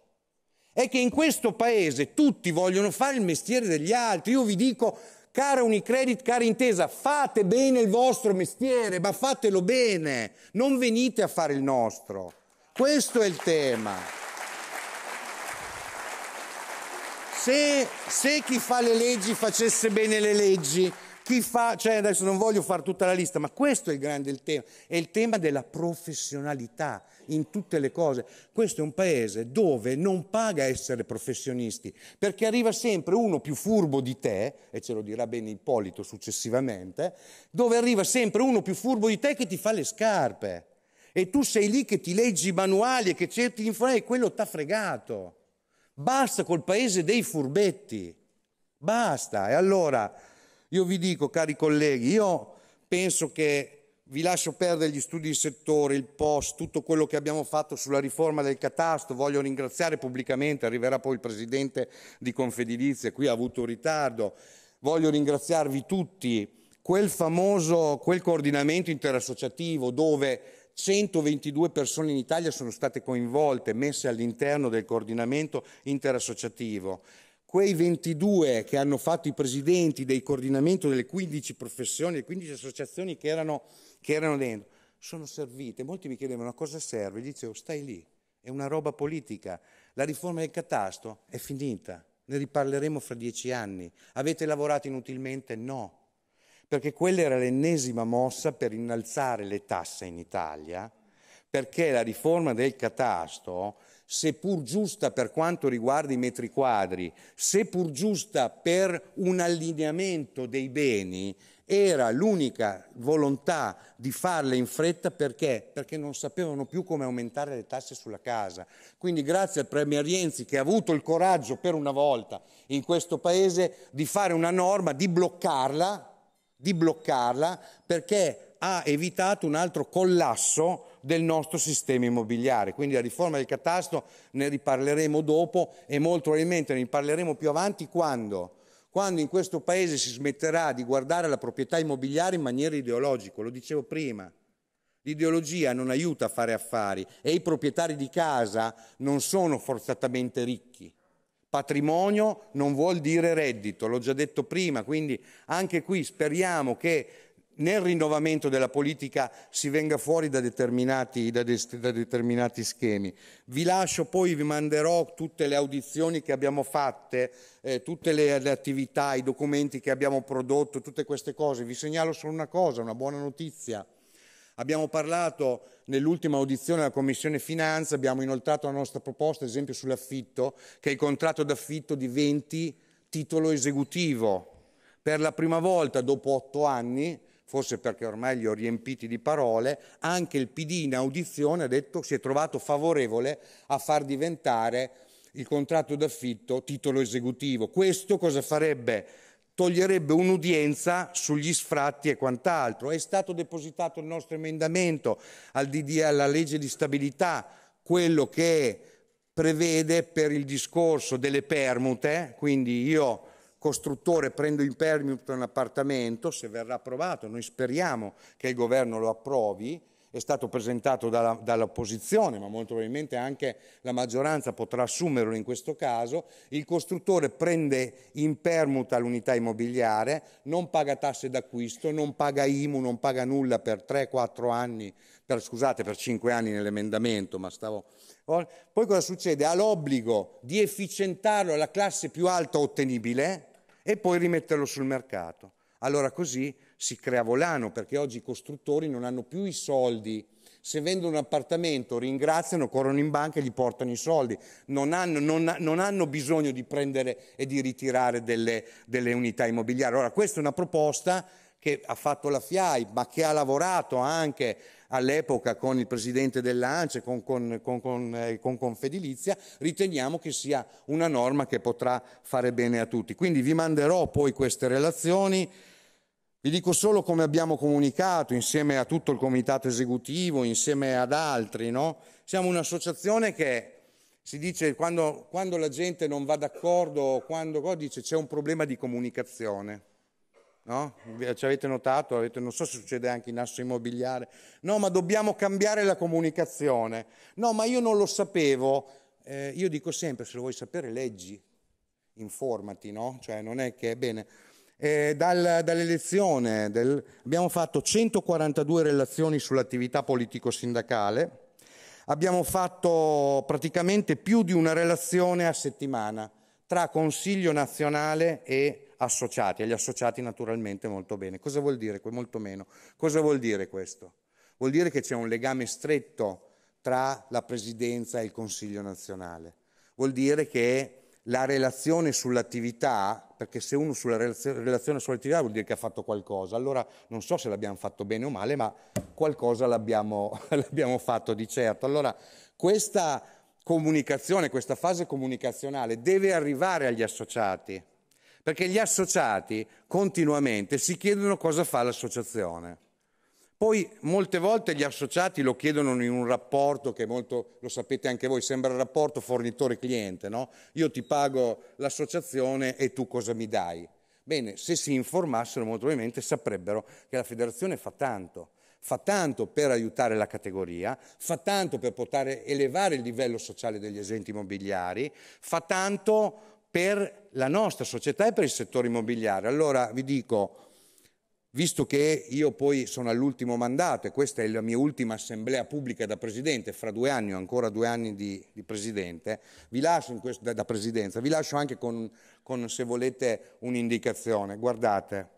È che in questo paese tutti vogliono fare il mestiere degli altri. Io vi dico, cara Unicredit, cara Intesa, fate bene il vostro mestiere, ma fatelo bene. Non venite a fare il nostro. Questo è il tema. Se, se, chi fa le leggi facesse bene le leggi, chi fa, cioè adesso non voglio fare tutta la lista, ma questo è il grande il tema, è il tema della professionalità, in tutte le cose. Questo è un paese dove non paga essere professionisti, perché arriva sempre uno più furbo di te, e ce lo dirà bene Ippolito successivamente, dove arriva sempre uno più furbo di te che ti fa le scarpe. E tu sei lì che ti leggi i manuali e che cerchi di informare e quello t'ha fregato. Basta col paese dei furbetti. Basta. E allora io vi dico, cari colleghi, io penso che vi lascio perdere gli studi di settore, il POS, tutto quello che abbiamo fatto sulla riforma del catasto. Voglio ringraziare pubblicamente, arriverà poi il presidente di Confedilizia, qui ha avuto un ritardo. Voglio ringraziarvi tutti. Quel famoso, quel coordinamento interassociativo dove 122 persone in Italia sono state coinvolte, messe all'interno del coordinamento interassociativo quei 22 che hanno fatto i presidenti dei coordinamento delle 15 professioni, le 15 associazioni che erano che erano dentro, sono servite. Molti mi chiedevano a cosa serve, gli dicevo stai lì, è una roba politica, la riforma del catasto è finita, ne riparleremo fra dieci anni. Avete lavorato inutilmente? No, perché quella era l'ennesima mossa per innalzare le tasse in Italia, perché la riforma del catasto seppur giusta per quanto riguarda i metri quadri, seppur giusta per un allineamento dei beni, era l'unica volontà di farle in fretta perché? Perché non sapevano più come aumentare le tasse sulla casa. Quindi grazie al Premier Renzi che ha avuto il coraggio per una volta in questo Paese di fare una norma, di bloccarla, di bloccarla perché ha evitato un altro collasso del nostro sistema immobiliare. Quindi la riforma del catasto ne riparleremo dopo e molto probabilmente ne riparleremo più avanti quando quando in questo paese si smetterà di guardare la proprietà immobiliare in maniera ideologica, lo dicevo prima. L'ideologia non aiuta a fare affari e i proprietari di casa non sono forzatamente ricchi. Patrimonio non vuol dire reddito, l'ho già detto prima, quindi anche qui speriamo che nel rinnovamento della politica si venga fuori da determinati, da de, da determinati schemi. Vi lascio poi, vi manderò tutte le audizioni che abbiamo fatte, eh, tutte le, le attività, i documenti che abbiamo prodotto, tutte queste cose. Vi segnalo solo una cosa, una buona notizia. Abbiamo parlato nell'ultima audizione della Commissione Finanza, abbiamo inoltrato la nostra proposta, ad esempio sull'affitto, che il contratto d'affitto diventi titolo esecutivo. Per la prima volta dopo otto anni forse perché ormai li ho riempiti di parole, anche il PD in audizione ha detto si è trovato favorevole a far diventare il contratto d'affitto titolo esecutivo. Questo cosa farebbe? Toglierebbe un'udienza sugli sfratti e quant'altro. È stato depositato il nostro emendamento al DD, alla legge di stabilità, quello che prevede per il discorso delle permute, quindi io costruttore prendo in permito un appartamento, se verrà approvato, noi speriamo che il governo lo approvi, è stato presentato dalla, dall'opposizione, ma molto probabilmente anche la maggioranza potrà assumerlo in questo caso, il costruttore prende in permuta l'unità immobiliare, non paga tasse d'acquisto, non paga IMU, non paga nulla per 3-4 anni per, scusate, per cinque anni nell'emendamento, ma stavo... Poi cosa succede? Ha l'obbligo di efficientarlo alla classe più alta ottenibile e poi rimetterlo sul mercato. Allora così si crea volano, perché oggi i costruttori non hanno più i soldi. Se vendono un appartamento, ringraziano, corrono in banca e gli portano i soldi. Non hanno, non, non hanno bisogno di prendere e di ritirare delle, delle unità immobiliari. Allora questa è una proposta che ha fatto la FIAI, ma che ha lavorato anche all'epoca con il presidente dell'ANCE, con, con, con, eh, con Confedilizia, riteniamo che sia una norma che potrà fare bene a tutti. Quindi vi manderò poi queste relazioni. Vi dico solo come abbiamo comunicato insieme a tutto il comitato esecutivo, insieme ad altri, no? Siamo un'associazione che si dice quando, quando la gente non va d'accordo, quando oh, dice c'è un problema di comunicazione. No? Ci avete notato? Avete, non so se succede anche in asso immobiliare. No, ma dobbiamo cambiare la comunicazione. No, ma io non lo sapevo. Eh, io dico sempre, se lo vuoi sapere, leggi, informati, no? Cioè non è che è bene. Eh, dal, dall'elezione del, abbiamo fatto 142 relazioni sull'attività politico-sindacale, abbiamo fatto praticamente più di una relazione a settimana tra Consiglio nazionale e associati e associati naturalmente molto bene. Cosa vuol dire? Molto meno. Cosa vuol dire questo? Vuol dire che c'è un legame stretto tra la Presidenza e il Consiglio nazionale. Vuol dire che la relazione sull'attività, perché se uno sulla relazione sull'attività vuol dire che ha fatto qualcosa, allora non so se l'abbiamo fatto bene o male, ma qualcosa l'abbiamo, l'abbiamo fatto di certo. Allora questa comunicazione, questa fase comunicazionale deve arrivare agli associati perché gli associati continuamente si chiedono cosa fa l'associazione. Poi molte volte gli associati lo chiedono in un rapporto che molto, lo sapete anche voi, sembra il rapporto fornitore-cliente, no? Io ti pago l'associazione e tu cosa mi dai? Bene, se si informassero molto probabilmente saprebbero che la federazione fa tanto, fa tanto per aiutare la categoria, fa tanto per poter elevare il livello sociale degli esenti immobiliari, fa tanto per la nostra società e per il settore immobiliare. Allora vi dico, visto che io poi sono all'ultimo mandato e questa è la mia ultima assemblea pubblica da presidente, fra due anni ho ancora due anni di, di presidente, vi lascio questo, da, da, presidenza, vi lascio anche con, con se volete un'indicazione. Guardate,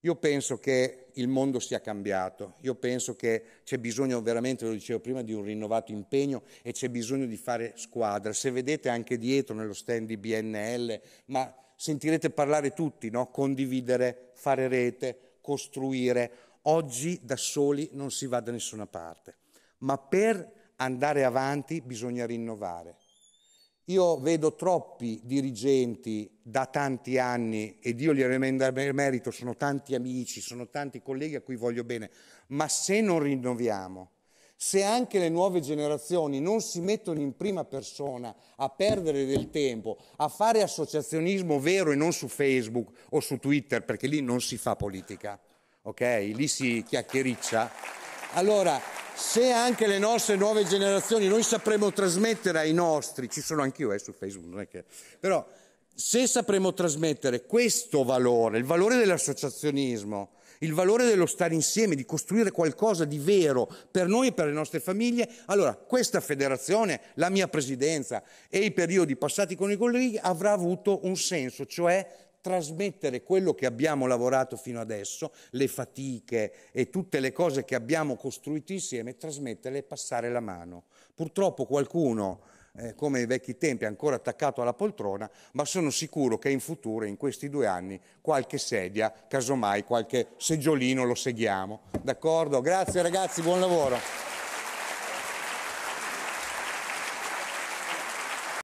io penso che il mondo sia cambiato. Io penso che c'è bisogno veramente, lo dicevo prima, di un rinnovato impegno e c'è bisogno di fare squadra. Se vedete anche dietro nello stand di BNL, ma sentirete parlare tutti, no? condividere, fare rete, costruire. Oggi da soli non si va da nessuna parte, ma per andare avanti bisogna rinnovare io vedo troppi dirigenti da tanti anni, e Dio li merito, sono tanti amici, sono tanti colleghi a cui voglio bene, ma se non rinnoviamo, se anche le nuove generazioni non si mettono in prima persona a perdere del tempo, a fare associazionismo vero e non su Facebook o su Twitter, perché lì non si fa politica, ok? Lì si chiacchiericcia. Allora, se anche le nostre nuove generazioni noi sapremo trasmettere ai nostri, ci sono anch'io eh, su Facebook, non è che, però se sapremo trasmettere questo valore, il valore dell'associazionismo, il valore dello stare insieme, di costruire qualcosa di vero per noi e per le nostre famiglie, allora questa federazione, la mia presidenza e i periodi passati con i colleghi avrà avuto un senso, cioè trasmettere quello che abbiamo lavorato fino adesso, le fatiche e tutte le cose che abbiamo costruito insieme, trasmetterle e passare la mano. Purtroppo qualcuno, eh, come ai vecchi tempi, è ancora attaccato alla poltrona, ma sono sicuro che in futuro, in questi due anni, qualche sedia, casomai qualche seggiolino lo seghiamo. D'accordo? Grazie ragazzi, buon lavoro.